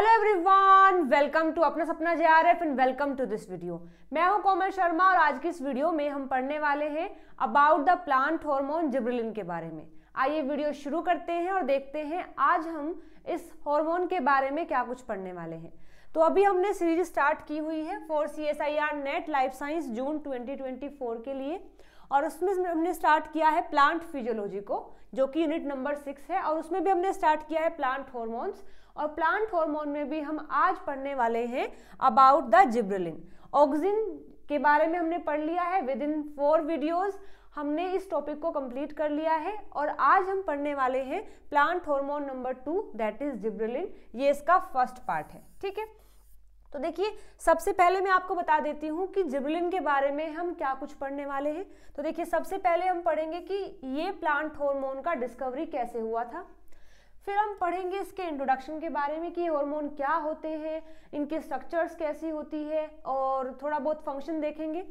Hello everyone welcome to Apna सपना J R F and welcome to this video मैं हूं कोमल शर्मा और आज की इस वीडियो में हम पढ़ने वाले हैं about the plant hormone gibberellin के बारे में आइए वीडियो शुरू करते हैं और देखते हैं आज हम इस हार्मोन के बारे में क्या कुछ पढ़ने वाले हैं तो अभी हमने सीरीज स्टार्ट की हुई है for C S I R NET life science June four के लिए और उसमें हमने स्टार्ट किया है प्लांट फिजियोलॉजी को जो कि यूनिट नंबर सिक्स है और उसमें भी हमने स्टार्ट किया है प्लांट हॉर्मोन्स और प्लांट हार्मोन में भी हम आज पढ़ने वाले हैं अबाउट द जिब्रेलिन ऑक्सिन के बारे में हमने पढ़ लिया है विद इन फोर वीडियोज़ हमने इस टॉपिक को कंप्लीट कर लिया है और आज हम पढ़ने वाले हैं plant hormone number two that is gibberellin ये इसका फर्स्ट पार्ट है ठीक है तो देखिए सबसे पहले मैं आपको बता देती हूँ कि जिब्रेलिन के बारे में हम क्या कुछ पढ़ने वाले हैं तो देखिए सबसे पहले हम पढ़ेंगे कि ये प्लांट हार्मोन का डिस्कवरी कैसे हुआ था फिर हम पढ़ेंगे इसके इंट्रोडक्शन के बारे में कि हार्मोन क्या होते हैं इनके स्ट्रक्चर्स कैसी होती है और थोड़ा बहुत फंक्शन देखेंगे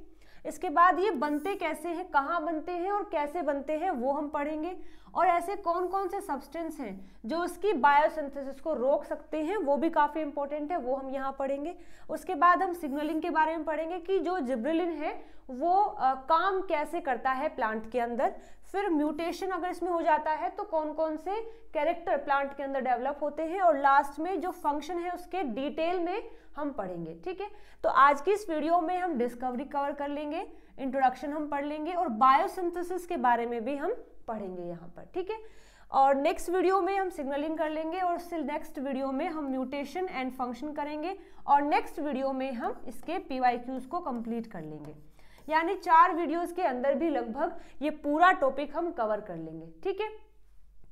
इसके बाद ये बनते कैसे हैं कहाँ बनते हैं और कैसे बनते हैं वो हम पढ़ेंगे और ऐसे कौन कौन से सब्सटेंस हैं जो उसकी बायोसिंथेसिस को रोक सकते हैं वो भी काफ़ी इंपॉर्टेंट है वो हम यहाँ पढ़ेंगे उसके बाद हम सिग्नलिंग के बारे में पढ़ेंगे कि जो जिब्रिलिन है वो आ, काम कैसे करता है प्लांट के अंदर फिर म्यूटेशन अगर इसमें हो जाता है तो कौन कौन से कैरेक्टर प्लांट के अंदर डेवलप होते हैं और लास्ट में जो फंक्शन है उसके डिटेल में हम पढ़ेंगे ठीक है तो आज की इस वीडियो में हम डिस्कवरी कवर कर लेंगे इंट्रोडक्शन हम पढ़ लेंगे और बायोसिंथेसिस के बारे में भी हम पढ़ेंगे यहाँ पर ठीक है और नेक्स्ट वीडियो में हम सिग्नलिंग कर लेंगे और उससे नेक्स्ट वीडियो में हम म्यूटेशन एंड फंक्शन करेंगे और नेक्स्ट वीडियो में हम इसके पी को कंप्लीट कर लेंगे यानी चार वीडियोस के अंदर भी लगभग ये पूरा टॉपिक हम कवर कर लेंगे ठीक है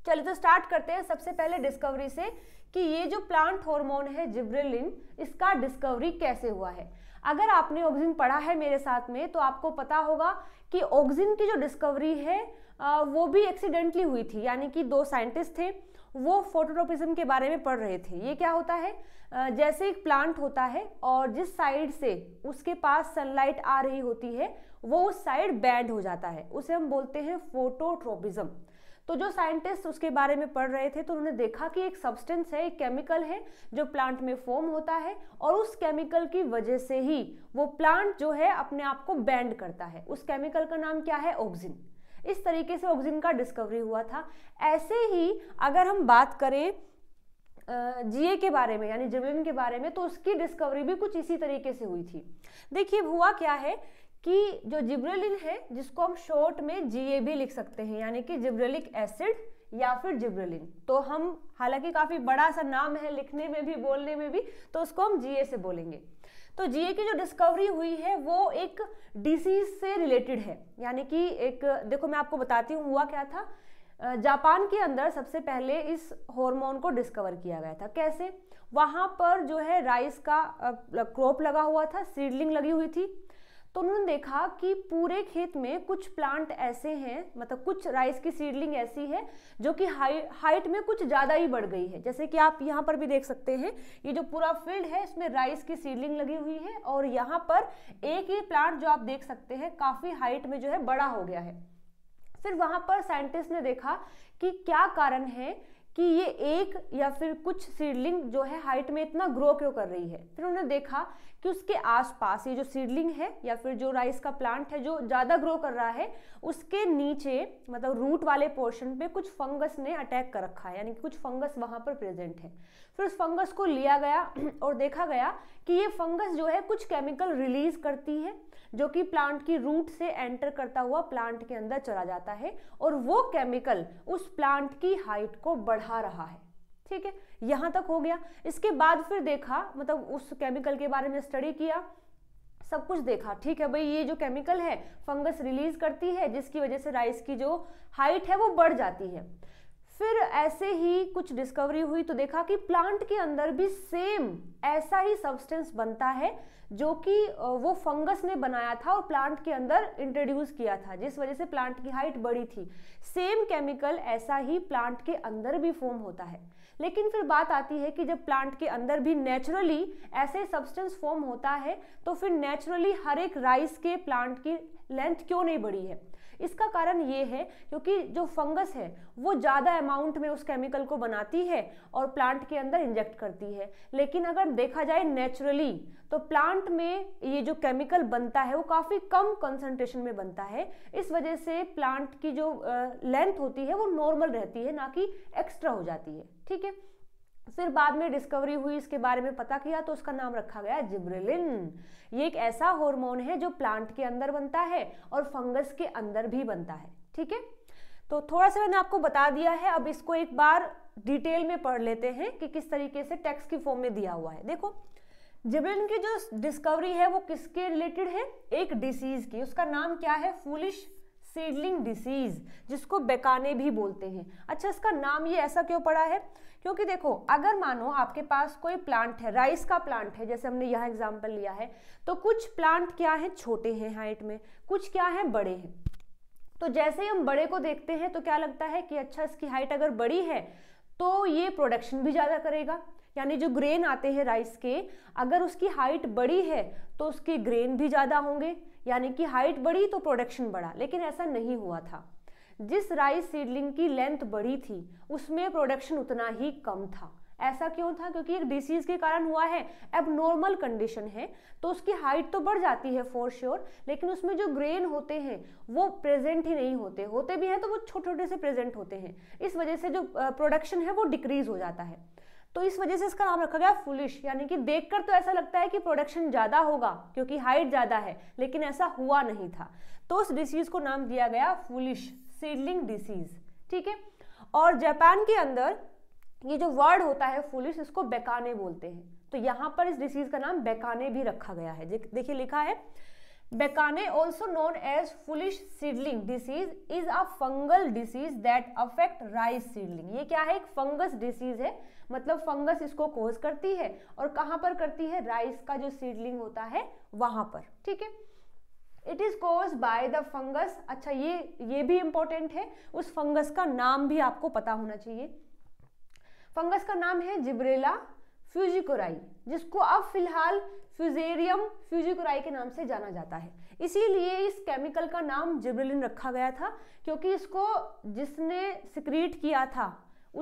चलिए तो स्टार्ट करते हैं सबसे पहले डिस्कवरी से कि ये जो प्लांट हार्मोन है जिब्रेलिन इसका डिस्कवरी कैसे हुआ है अगर आपने ऑक्सीजन पढ़ा है मेरे साथ में तो आपको पता होगा कि ऑक्सीजन की जो डिस्कवरी है वो भी एक्सीडेंटली हुई थी यानी कि दो साइंटिस्ट थे वो फोटोट्रोपिज्म के बारे में पढ़ रहे थे ये क्या होता है जैसे एक प्लांट होता है और जिस साइड से उसके पास सनलाइट आ रही होती है वो उस साइड बैंड हो जाता है उसे हम बोलते हैं फोटोट्रोपिज्म तो जो साइंटिस्ट उसके बारे में पढ़ रहे थे तो उन्होंने देखा कि एक सब्सटेंस है एक केमिकल है जो प्लांट में फॉर्म होता है और उस केमिकल की वजह से ही वो प्लांट जो है अपने आप को बैंड करता है उस केमिकल का नाम क्या है ऑक्सिन इस तरीके से ऑक्सीजन का डिस्कवरी हुआ था ऐसे ही अगर हम बात करें जीए के बारे में यानी जिवलिन के बारे में तो उसकी डिस्कवरी भी कुछ इसी तरीके से हुई थी देखिए हुआ क्या है कि जो जिब्रेलिन है जिसको हम शॉर्ट में जीए भी लिख सकते हैं यानी कि जिब्रेलिक एसिड या फिर जिब्रेलिन तो हम हालांकि काफ़ी बड़ा सा नाम है लिखने में भी बोलने में भी तो उसको हम जीए से बोलेंगे तो जीए की जो डिस्कवरी हुई है वो एक डिसीज से रिलेटेड है यानी कि एक देखो मैं आपको बताती हूँ हुआ क्या था जापान के अंदर सबसे पहले इस हार्मोन को डिस्कवर किया गया था कैसे वहाँ पर जो है राइस का क्रॉप लगा हुआ था सीडलिंग लगी हुई थी तो उन्होंने देखा कि पूरे खेत में कुछ प्लांट ऐसे हैं मतलब कुछ राइस की सीडलिंग ऐसी है जो कि हाई हाइट में कुछ ज़्यादा ही बढ़ गई है जैसे कि आप यहाँ पर भी देख सकते हैं ये जो पूरा फील्ड है इसमें राइस की सीडलिंग लगी हुई है और यहाँ पर एक ही प्लांट जो आप देख सकते हैं काफ़ी हाइट में जो है बड़ा हो गया है फिर वहाँ पर साइंटिस्ट ने देखा कि क्या कारण है कि ये एक या फिर कुछ सीडलिंग जो है हाइट में इतना ग्रो क्यों कर रही है फिर उन्होंने देखा कि उसके आसपास ये जो सीडलिंग है या फिर जो राइस का प्लांट है जो ज़्यादा ग्रो कर रहा है उसके नीचे मतलब रूट वाले पोर्शन पे कुछ फंगस ने अटैक कर रखा है यानी कि कुछ फंगस वहाँ पर प्रेजेंट है फिर उस फंगस को लिया गया और देखा गया कि ये फंगस जो है कुछ केमिकल रिलीज करती है जो कि प्लांट की रूट से एंटर करता हुआ प्लांट के अंदर चला जाता है और वो केमिकल उस प्लांट की हाइट को बढ़ा रहा है ठीक है यहां तक हो गया इसके बाद फिर देखा मतलब उस केमिकल के बारे में स्टडी किया सब कुछ देखा ठीक है भाई ये जो केमिकल है फंगस रिलीज करती है जिसकी वजह से राइस की जो हाइट है वो बढ़ जाती है फिर ऐसे ही कुछ डिस्कवरी हुई तो देखा कि प्लांट के अंदर भी सेम ऐसा ही सब्सटेंस बनता है जो कि वो फंगस ने बनाया था और प्लांट के अंदर इंट्रोड्यूस किया था जिस वजह से प्लांट की हाइट बड़ी थी सेम केमिकल ऐसा ही प्लांट के अंदर भी फॉर्म होता है लेकिन फिर बात आती है कि जब प्लांट के अंदर भी नेचुरली ऐसे सब्सटेंस फॉर्म होता है तो फिर नेचुरली हर एक राइस के प्लांट की लेंथ क्यों नहीं बढ़ी है इसका कारण ये है क्योंकि जो फंगस है वो ज़्यादा अमाउंट में उस केमिकल को बनाती है और प्लांट के अंदर इंजेक्ट करती है लेकिन अगर देखा जाए नेचुरली तो प्लांट में ये जो केमिकल बनता है वो काफ़ी कम कंसनट्रेशन में बनता है इस वजह से प्लांट की जो लेंथ होती है वो नॉर्मल रहती है ना कि एक्स्ट्रा हो जाती है ठीक है फिर बाद में डिस्कवरी हुई इसके बारे में पता किया तो उसका नाम रखा गया जिब्रेलिन ये एक ऐसा हार्मोन है जो प्लांट के अंदर बनता है और फंगस के अंदर भी बनता है ठीक है तो थोड़ा सा मैंने आपको बता दिया है अब इसको एक बार डिटेल में पढ़ लेते हैं कि किस तरीके से टैक्स की फॉर्म में दिया हुआ है देखो जिब्रेलिन की जो डिस्कवरी है वो किसके रिलेटेड है एक डिसीज की उसका नाम क्या है फूलिश सीडलिंग डिसीज जिसको बेकाने भी बोलते हैं अच्छा इसका नाम ये ऐसा क्यों पड़ा है क्योंकि देखो अगर मानो आपके पास कोई प्लांट है राइस का प्लांट है जैसे हमने यह एग्जाम्पल लिया है तो कुछ प्लांट क्या है छोटे हैं हाइट में कुछ क्या है बड़े हैं तो जैसे ही हम बड़े को देखते हैं तो क्या लगता है कि अच्छा इसकी हाइट अगर बड़ी है तो ये प्रोडक्शन भी ज़्यादा करेगा यानी जो ग्रेन आते हैं राइस के अगर उसकी हाइट बड़ी है तो उसके ग्रेन भी ज़्यादा होंगे यानी कि हाइट बड़ी तो प्रोडक्शन बढ़ा लेकिन ऐसा नहीं हुआ था जिस राइस सीडलिंग की लेंथ बढ़ी थी उसमें प्रोडक्शन उतना ही कम था ऐसा क्यों था क्योंकि एक डिसीज के कारण हुआ है अब नॉर्मल कंडीशन है तो उसकी हाइट तो बढ़ जाती है फॉर श्योर sure, लेकिन उसमें जो ग्रेन होते हैं वो प्रेजेंट ही नहीं होते होते भी हैं तो वो छोटे छोटे से प्रेजेंट होते हैं इस वजह से जो प्रोडक्शन है वो डिक्रीज हो जाता है तो इस वजह से इसका नाम रखा गया फुलिश यानी कि देखकर तो ऐसा लगता है कि प्रोडक्शन ज़्यादा होगा क्योंकि हाइट ज़्यादा है लेकिन ऐसा हुआ नहीं था तो उस डिसीज़ को नाम दिया गया फुलिश सीडलिंग डिसीज ठीक है और जापान के अंदर ये जो वर्ड होता है फुलिस इसको बेकाने बोलते हैं तो यहाँ पर इस डिसीज का नाम बेकाने भी रखा गया है देखिए लिखा है bakanae also known as foolish seedling disease is a fungal disease that affect rice seedling ये क्या है एक फंगस डिसीज है मतलब फंगस इसको कोज करती है और कहाँ पर करती है राइस का जो सीडलिंग होता है वहां पर ठीक है it is cause by the fungus अच्छा ये ये भी इंपॉर्टेंट है उस फंगस का नाम भी आपको पता होना चाहिए फंगस का नाम है जिब्रेला फ्यूजिकोराई जिसको अब फिलहाल फ्यूजेरियम फ्यूजिकोराई के नाम से जाना जाता है इसीलिए इस केमिकल का नाम जिब्रेलिन रखा गया था क्योंकि इसको जिसने सिक्रीट किया था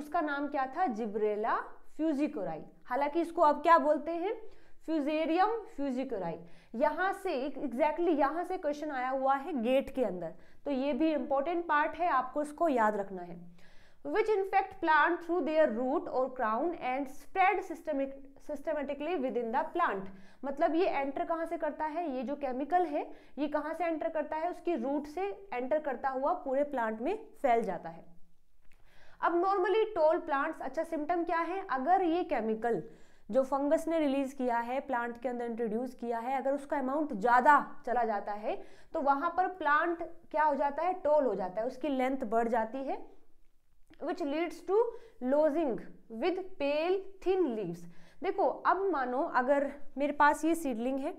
उसका नाम क्या था जिब्रेला फ्यूजिकोराई हालांकि इसको अब क्या बोलते हैं फ्यूजेरियम फ्यूजिकोराई यहाँ से एग्जैक्टली exactly यहाँ से क्वेश्चन आया हुआ है गेट के अंदर तो ये भी इम्पोर्टेंट पार्ट है आपको इसको याद रखना है which infect plant through their root और crown and spread systemic systematically within the plant मतलब ये एंटर कहाँ से करता है ये जो केमिकल है ये कहाँ से एंटर करता है उसकी रूट से एंटर करता हुआ पूरे प्लांट में फैल जाता है अब नॉर्मली टोल प्लांट्स अच्छा सिम्टम क्या है अगर ये केमिकल जो फंगस ने रिलीज किया है प्लांट के अंदर इंट्रोड्यूस किया है अगर उसका अमाउंट ज़्यादा चला जाता है तो वहाँ पर प्लांट क्या हो जाता है टोल हो जाता है उसकी लेंथ बढ़ जाती है which leads to lodging with pale thin leaves देखो अब मानो अगर मेरे पास ये सीडलिंग है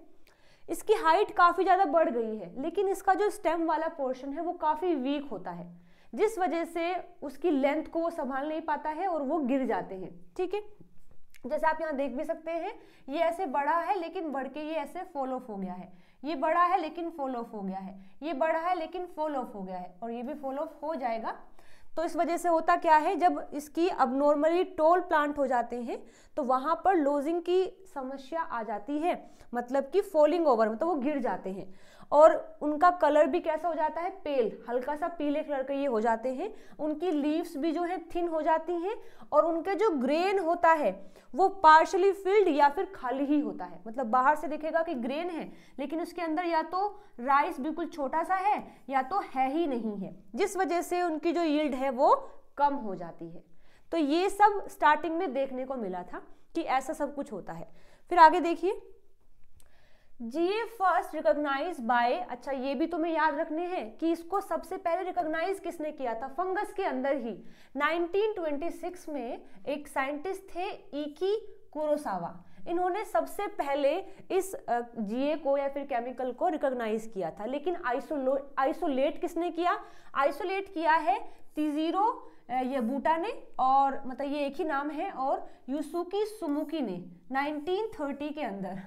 इसकी हाइट काफ़ी ज़्यादा बढ़ गई है लेकिन इसका जो स्टेम वाला पोर्शन है वो काफ़ी वीक होता है जिस वजह से उसकी लेंथ को वो संभाल नहीं पाता है और वो गिर जाते हैं ठीक है जैसे आप यहाँ देख भी सकते हैं ये ऐसे बड़ा है लेकिन बढ़ के ये ऐसे फॉल ऑफ हो गया है ये बड़ा है लेकिन फॉल ऑफ हो गया है ये बड़ा है लेकिन फॉल ऑफ हो गया है और ये भी फॉल ऑफ हो जाएगा तो इस वजह से होता क्या है जब इसकी अब नॉर्मली टोल प्लांट हो जाते हैं तो वहाँ पर लोजिंग की समस्या आ जाती है मतलब कि फॉलिंग ओवर मतलब वो गिर जाते हैं और उनका कलर भी कैसा हो जाता है पेल हल्का सा पीले कलर के ये हो जाते हैं उनकी लीव्स भी जो है थिन हो जाती हैं और उनके जो ग्रेन होता है वो पार्शली फिल्ड या फिर खाली ही होता है मतलब बाहर से देखेगा कि ग्रेन है लेकिन उसके अंदर या तो राइस बिल्कुल छोटा सा है या तो है ही नहीं है जिस वजह से उनकी जो यील्ड है वो कम हो जाती है तो ये सब स्टार्टिंग में देखने को मिला था कि ऐसा सब कुछ होता है फिर आगे देखिए जीए फर्स्ट रिकॉग्नाइज बाय अच्छा ये भी तुम्हें याद रखने हैं कि इसको सबसे पहले रिकॉग्नाइज किसने किया था फंगस के अंदर ही 1926 में एक साइंटिस्ट थे ईकी e कुरोसावा इन्होंने सबसे पहले इस जीए को या फिर केमिकल को रिकॉग्नाइज किया था लेकिन आइसोलो आइसोलेट किसने किया आइसोलेट किया है तिजीरो ये बूटा ने और मतलब ये एक ही नाम है और यूसुकी सुमुकी ने 1930 के अंदर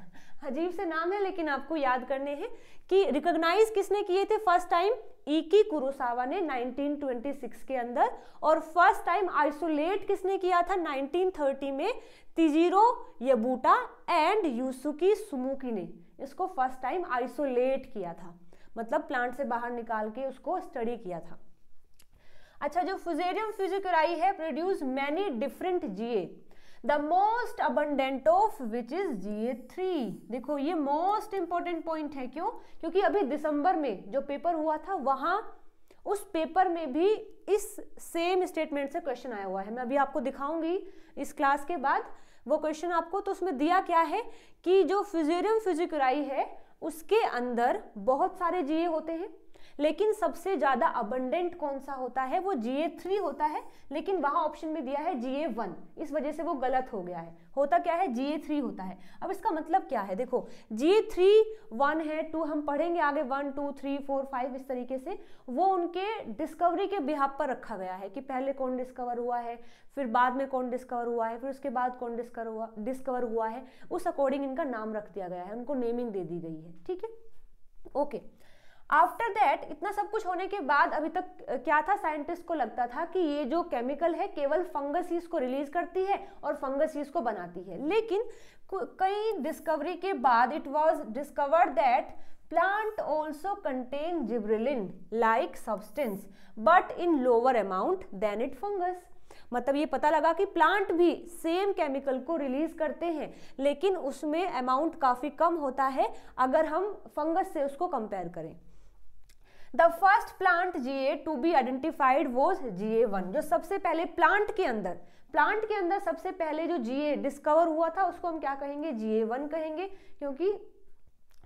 अजीब से नाम है लेकिन आपको याद करने हैं कि रिकॉग्नाइज किसने किए थे फर्स्ट टाइम इकी कुरुसावा ने 1926 के अंदर और फर्स्ट टाइम आइसोलेट किसने किया था 1930 में तिजीरो यबूटा एंड यूसुकी सुमुकी ने इसको फर्स्ट टाइम आइसोलेट किया था मतलब प्लांट से बाहर निकाल के उसको स्टडी किया था अच्छा जो फ्यूजेरियम फ्यूजिकराई है produce many different GA the most abundant of which is G three देखो ये मोस्ट इंपॉर्टेंट पॉइंट है क्यों क्योंकि अभी दिसंबर में जो पेपर हुआ था वहां उस पेपर में भी इस सेम स्टेटमेंट से क्वेश्चन आया हुआ है मैं अभी आपको दिखाऊंगी इस क्लास के बाद वो क्वेश्चन आपको तो उसमें दिया क्या है कि जो फ्यूजेरियम फिजिकुराई है उसके अंदर बहुत सारे जीए होते हैं लेकिन सबसे ज़्यादा अबंडेंट कौन सा होता है वो जी ए थ्री होता है लेकिन वहां ऑप्शन में दिया है जीए वन इस वजह से वो गलत हो गया है होता क्या है जीए थ्री होता है अब इसका मतलब क्या है देखो जीए थ्री वन है टू हम पढ़ेंगे आगे one two three four five इस तरीके से वो उनके डिस्कवरी के बिहाब पर रखा गया है कि पहले कौन डिस्कवर हुआ है फिर बाद में कौन डिस्कवर हुआ है फिर उसके बाद कौन डिस्कवर हुआ डिस्कवर हुआ है उस अकॉर्डिंग इनका नाम रख दिया गया है उनको नेमिंग दे दी गई है ठीक है ओके okay. आफ्टर दैट इतना सब कुछ होने के बाद अभी तक क्या था साइंटिस्ट को लगता था कि ये जो केमिकल है केवल फंगस ही इसको रिलीज करती है और फंगस ही इसको बनाती है लेकिन कई डिस्कवरी के बाद it was discovered that plant also contain gibberellin like substance but in lower amount than it fungus मतलब ये पता लगा कि प्लांट भी सेम केमिकल को रिलीज करते हैं लेकिन उसमें अमाउंट काफ़ी कम होता है अगर हम फंगस से उसको कंपेयर करें the first plant GA to be identified was GA one जो सबसे पहले प्लांट के अंदर प्लांट के अंदर सबसे पहले जो जीए डिस्कवर हुआ था उसको हम क्या कहेंगे जीए वन कहेंगे क्योंकि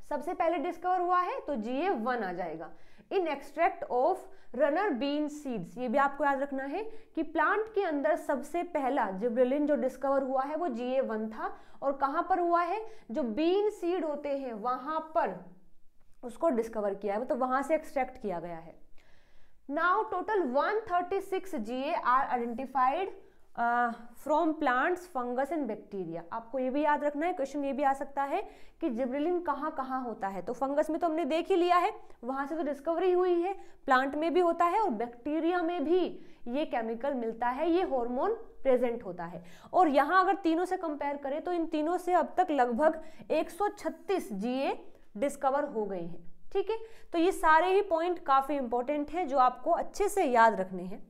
सबसे पहले डिस्कवर हुआ है तो जीए वन आ जाएगा in extract of runner bean seeds ये भी आपको याद रखना है कि प्लांट के अंदर सबसे पहला जिब्रेलिन जो डिस्कवर हुआ है वो जीए वन था और कहाँ पर हुआ है जो बीन सीड होते हैं वहाँ पर उसको डिस्कवर किया है मतलब तो वहाँ से एक्सट्रैक्ट किया गया है now total 136 GA are identified from plants fungus and bacteria आपको ये भी याद रखना है क्वेश्चन ये भी आ सकता है कि जिब्रेलिन कहाँ कहाँ होता है तो फंगस में तो हमने देख ही लिया है वहाँ से तो डिस्कवरी हुई है प्लांट में भी होता है और बैक्टीरिया में भी ये केमिकल मिलता है ये हॉर्मोन प्रेजेंट होता है और यहाँ अगर तीनों से कंपेयर करें तो इन तीनों से अब तक लगभग 136 जीए डिस्कवर हो गए हैं ठीक है तो ये सारे ही पॉइंट काफ़ी इंपॉर्टेंट हैं जो आपको अच्छे से याद रखने हैं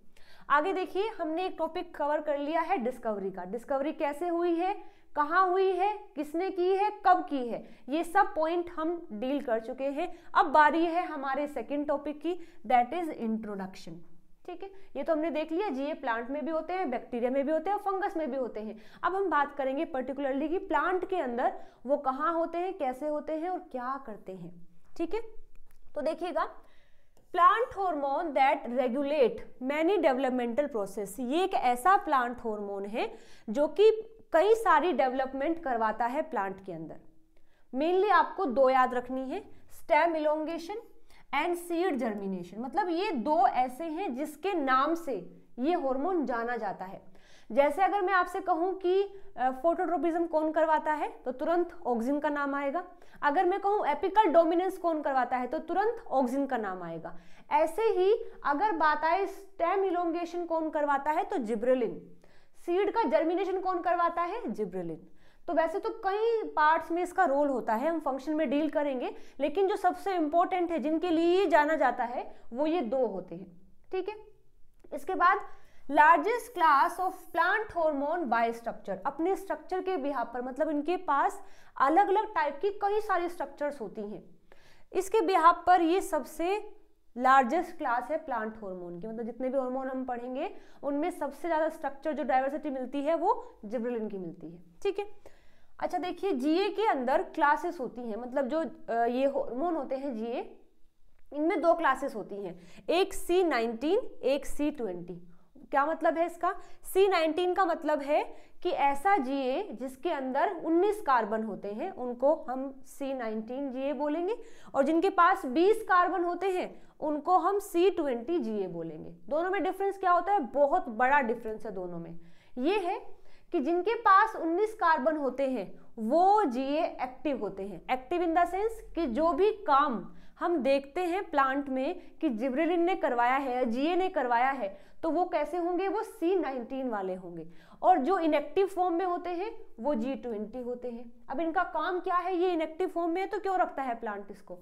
आगे देखिए हमने एक टॉपिक कवर कर लिया है डिस्कवरी का डिस्कवरी कैसे हुई है कहाँ हुई है किसने की है कब की है ये सब पॉइंट हम डील कर चुके हैं अब बारी है हमारे सेकेंड टॉपिक की दैट इज इंट्रोडक्शन ठीक है ये तो हमने देख लिया जी ये प्लांट में भी होते हैं बैक्टीरिया में भी होते हैं और फंगस में भी होते हैं अब हम बात करेंगे पर्टिकुलरली कि प्लांट के अंदर वो कहाँ होते हैं कैसे होते हैं और क्या करते हैं ठीक है तो देखिएगा plant hormone that regulate many developmental process ये एक ऐसा प्लांट हार्मोन है जो कि कई सारी डेवलपमेंट करवाता है प्लांट के अंदर मेनली आपको दो याद रखनी है stem elongation and seed germination मतलब ये दो ऐसे हैं जिसके नाम से ये हार्मोन जाना जाता है जैसे अगर मैं आपसे कहूँ कि फोटोट्रोपिज्म कौन करवाता है तो तुरंत ऑक्सिन का नाम आएगा अगर मैं कहूँ एपिकल डोमिनेंस कौन करवाता है तो तुरंत ऑक्सिन का नाम आएगा ऐसे ही अगर बात आए स्टेम इलोंगेशन कौन करवाता है तो जिब्रेलिन सीड का जर्मिनेशन कौन करवाता है जिब्रेलिन तो वैसे तो कई पार्ट्स में इसका रोल होता है हम फंक्शन में डील करेंगे लेकिन जो सबसे इम्पोर्टेंट है जिनके लिए जाना जाता है वो ये दो होते हैं ठीक है इसके बाद largest class of plant hormone by structure अपने स्ट्रक्चर के बिहार पर मतलब इनके पास अलग अलग टाइप की कई सारी स्ट्रक्चर्स होती हैं इसके बिहार पर ये सबसे लार्जेस्ट क्लास है प्लांट हार्मोन की मतलब जितने भी हार्मोन हम पढ़ेंगे उनमें सबसे ज़्यादा स्ट्रक्चर जो डाइवर्सिटी मिलती है वो जिब्रेलिन की मिलती है ठीक है अच्छा देखिए जीए के अंदर क्लासेस होती हैं मतलब जो ये हार्मोन होते हैं जीए इनमें दो क्लासेस होती हैं एक सी नाइनटीन एक सी ट्वेंटी क्या मतलब है इसका सी नाइनटीन का मतलब है कि ऐसा जीए जिसके अंदर 19 कार्बन होते हैं उनको हम सी नाइनटीन जीए बोलेंगे और जिनके पास 20 कार्बन होते हैं उनको हम सी ट्वेंटी जीए बोलेंगे दोनों में डिफरेंस क्या होता है बहुत बड़ा डिफरेंस है दोनों में ये है कि जिनके पास 19 कार्बन होते हैं वो जीए एक्टिव होते हैं एक्टिव इन द सेंस कि जो भी काम हम देखते हैं प्लांट में कि जिब्रेलिन ने करवाया है जीए ने करवाया है तो वो कैसे होंगे वो सी नाइनटीन वाले होंगे और जो इनएक्टिव फॉर्म में होते हैं वो जी ट्वेंटी होते हैं अब इनका काम क्या है ये इनएक्टिव फॉर्म में है तो क्यों रखता है प्लांट इसको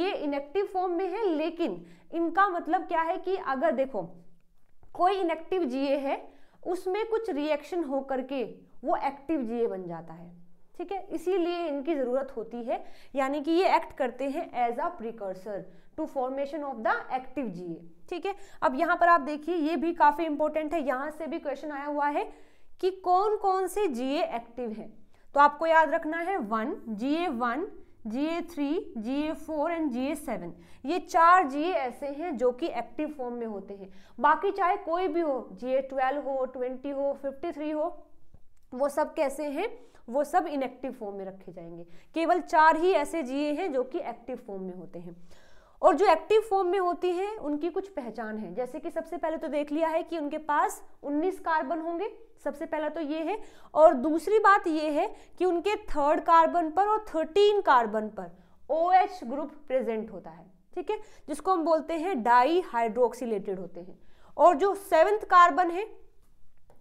ये इनएक्टिव फॉर्म में है लेकिन इनका मतलब क्या है कि अगर देखो कोई इनएक्टिव जीए है उसमें कुछ रिएक्शन हो करके वो एक्टिव जीए बन जाता है ठीक है इसीलिए इनकी ज़रूरत होती है यानी कि ये एक्ट करते हैं as a precursor to formation of the active GA ठीक है अब यहाँ पर आप देखिए ये भी काफ़ी इंपॉर्टेंट है यहाँ से भी क्वेश्चन आया हुआ है कि कौन कौन से जीए एक्टिव हैं तो आपको याद रखना है one GA one G A three G A four and G A seven ये चार जी ए ऐसे हैं जो कि एक्टिव फॉर्म में होते हैं बाकी चाहे कोई भी हो जी ए ट्वेल्व हो ट्वेंटी हो फिफ्टी थ्री हो वो सब कैसे हैं वो सब इनएक्टिव फॉर्म में रखे जाएंगे केवल चार ही ऐसे जीए हैं जो कि एक्टिव फॉर्म में होते हैं और जो एक्टिव फॉर्म में होती हैं उनकी कुछ पहचान है जैसे कि सबसे पहले तो देख लिया है कि उनके पास 19 कार्बन होंगे सबसे पहला तो ये है और दूसरी बात ये है कि उनके थर्ड कार्बन पर और थर्टीन कार्बन पर ओ OH ग्रुप प्रेजेंट होता है ठीक है जिसको हम बोलते हैं डाई हाइड्रोक्सीटेड होते हैं और जो सेवन्थ कार्बन है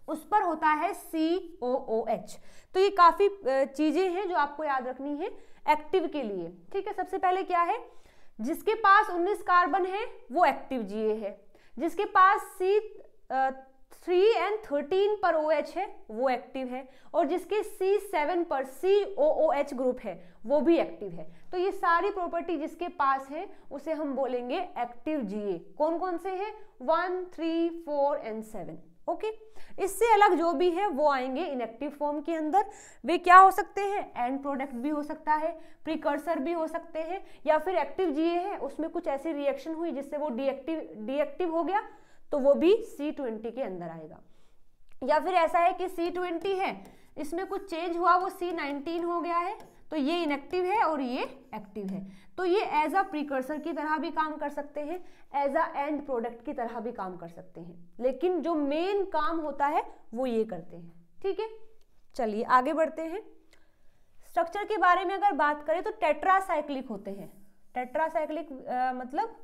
उस पर होता है सी ओ ओ एच तो ये काफ़ी चीज़ें हैं जो आपको याद रखनी है एक्टिव के लिए ठीक है सबसे पहले क्या है जिसके पास 19 कार्बन है वो एक्टिव जीए है जिसके पास सी थ्री एंड थर्टीन पर ओ OH है वो एक्टिव है और जिसके सी सेवन पर सी ओ ओ एच ग्रुप है वो भी एक्टिव है तो ये सारी प्रॉपर्टी जिसके पास है उसे हम बोलेंगे एक्टिव जीए कौन कौन से हैं one three four and seven okay इससे अलग जो भी है वो आएंगे इनेक्टिव फॉर्म के अंदर वे क्या हो सकते हैं एंड प्रोडक्ट भी हो सकता है प्रिकर्सर भी हो सकते हैं या फिर एक्टिव जीए है उसमें कुछ ऐसी रिएक्शन हुई जिससे वो डीएक्टिव डीएक्टिव हो गया तो वो भी सी ट्वेंटी के अंदर आएगा या फिर ऐसा है कि सी ट्वेंटी है इसमें कुछ चेंज हुआ वो सी नाइनटीन हो गया है तो ये इनएक्टिव है और ये एक्टिव है तो ये एज अ प्रीकर्सर की तरह भी काम कर सकते हैं एज अ एंड प्रोडक्ट की तरह भी काम कर सकते हैं लेकिन जो मेन काम होता है वो ये करते हैं ठीक है चलिए आगे बढ़ते हैं स्ट्रक्चर के बारे में अगर बात करें तो टेट्रासाइक्लिक होते हैं टेट्रासाइक्लिक मतलब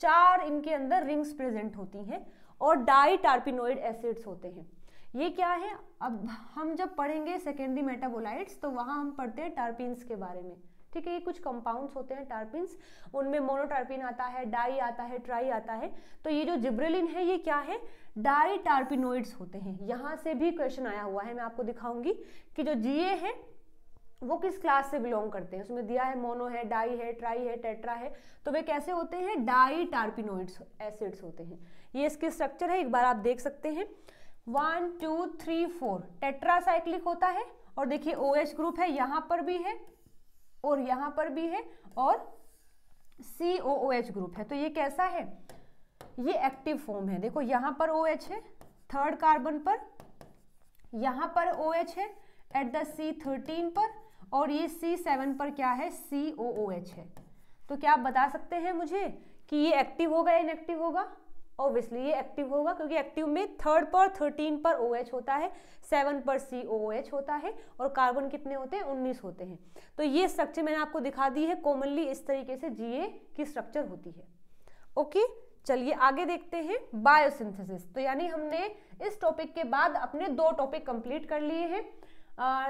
चार इनके अंदर रिंग्स प्रेजेंट होती हैं और डाई टार्पिनोइड एसिड्स होते हैं ये क्या है अब हम जब पढ़ेंगे सेकेंडरी मेटाबोलाइट्स तो वहाँ हम पढ़ते हैं टार्पिन्स के बारे में ठीक है ये कुछ कंपाउंड्स होते हैं टार्पिन्स उनमें मोनोटार्पिन आता है डाई आता है ट्राई आता है तो ये जो जिब्रेलिन है ये क्या है डाई टार्पिनोइड्स होते हैं यहाँ से भी क्वेश्चन आया हुआ है मैं आपको दिखाऊंगी कि जो जीए है वो किस क्लास से बिलोंग करते हैं उसमें दिया है मोनो है डाई है ट्राई है टेट्रा है तो वे कैसे होते हैं डाई टार्पिनोइड्स एसिड्स होते हैं ये इसके स्ट्रक्चर है एक बार आप देख सकते हैं one two three four tetracyclic होता है और देखिए ओ OH ग्रुप है यहाँ पर भी है और यहाँ पर भी है और सी ओ ओ एच ग्रुप है तो ये कैसा है ये एक्टिव फॉर्म है देखो यहाँ पर ओ OH एच है थर्ड कार्बन पर यहाँ पर ओ OH एच है एट द सी थर्टीन पर और ये सी सेवन पर क्या है सी ओ ओ एच है तो क्या आप बता सकते हैं मुझे कि ये एक्टिव होगा या इनएक्टिव होगा ऑब्वियसली ये एक्टिव होगा क्योंकि एक्टिव में थर्ड पर थर्टीन पर ओ OH होता है सेवन पर सी ओ OH होता है और कार्बन कितने होते हैं उन्नीस होते हैं तो ये स्ट्रक्चर मैंने आपको दिखा दी है कॉमनली इस तरीके से जीए की स्ट्रक्चर होती है ओके चलिए आगे देखते हैं बायोसिंथेसिस तो यानी हमने इस टॉपिक के बाद अपने दो टॉपिक कंप्लीट कर लिए हैं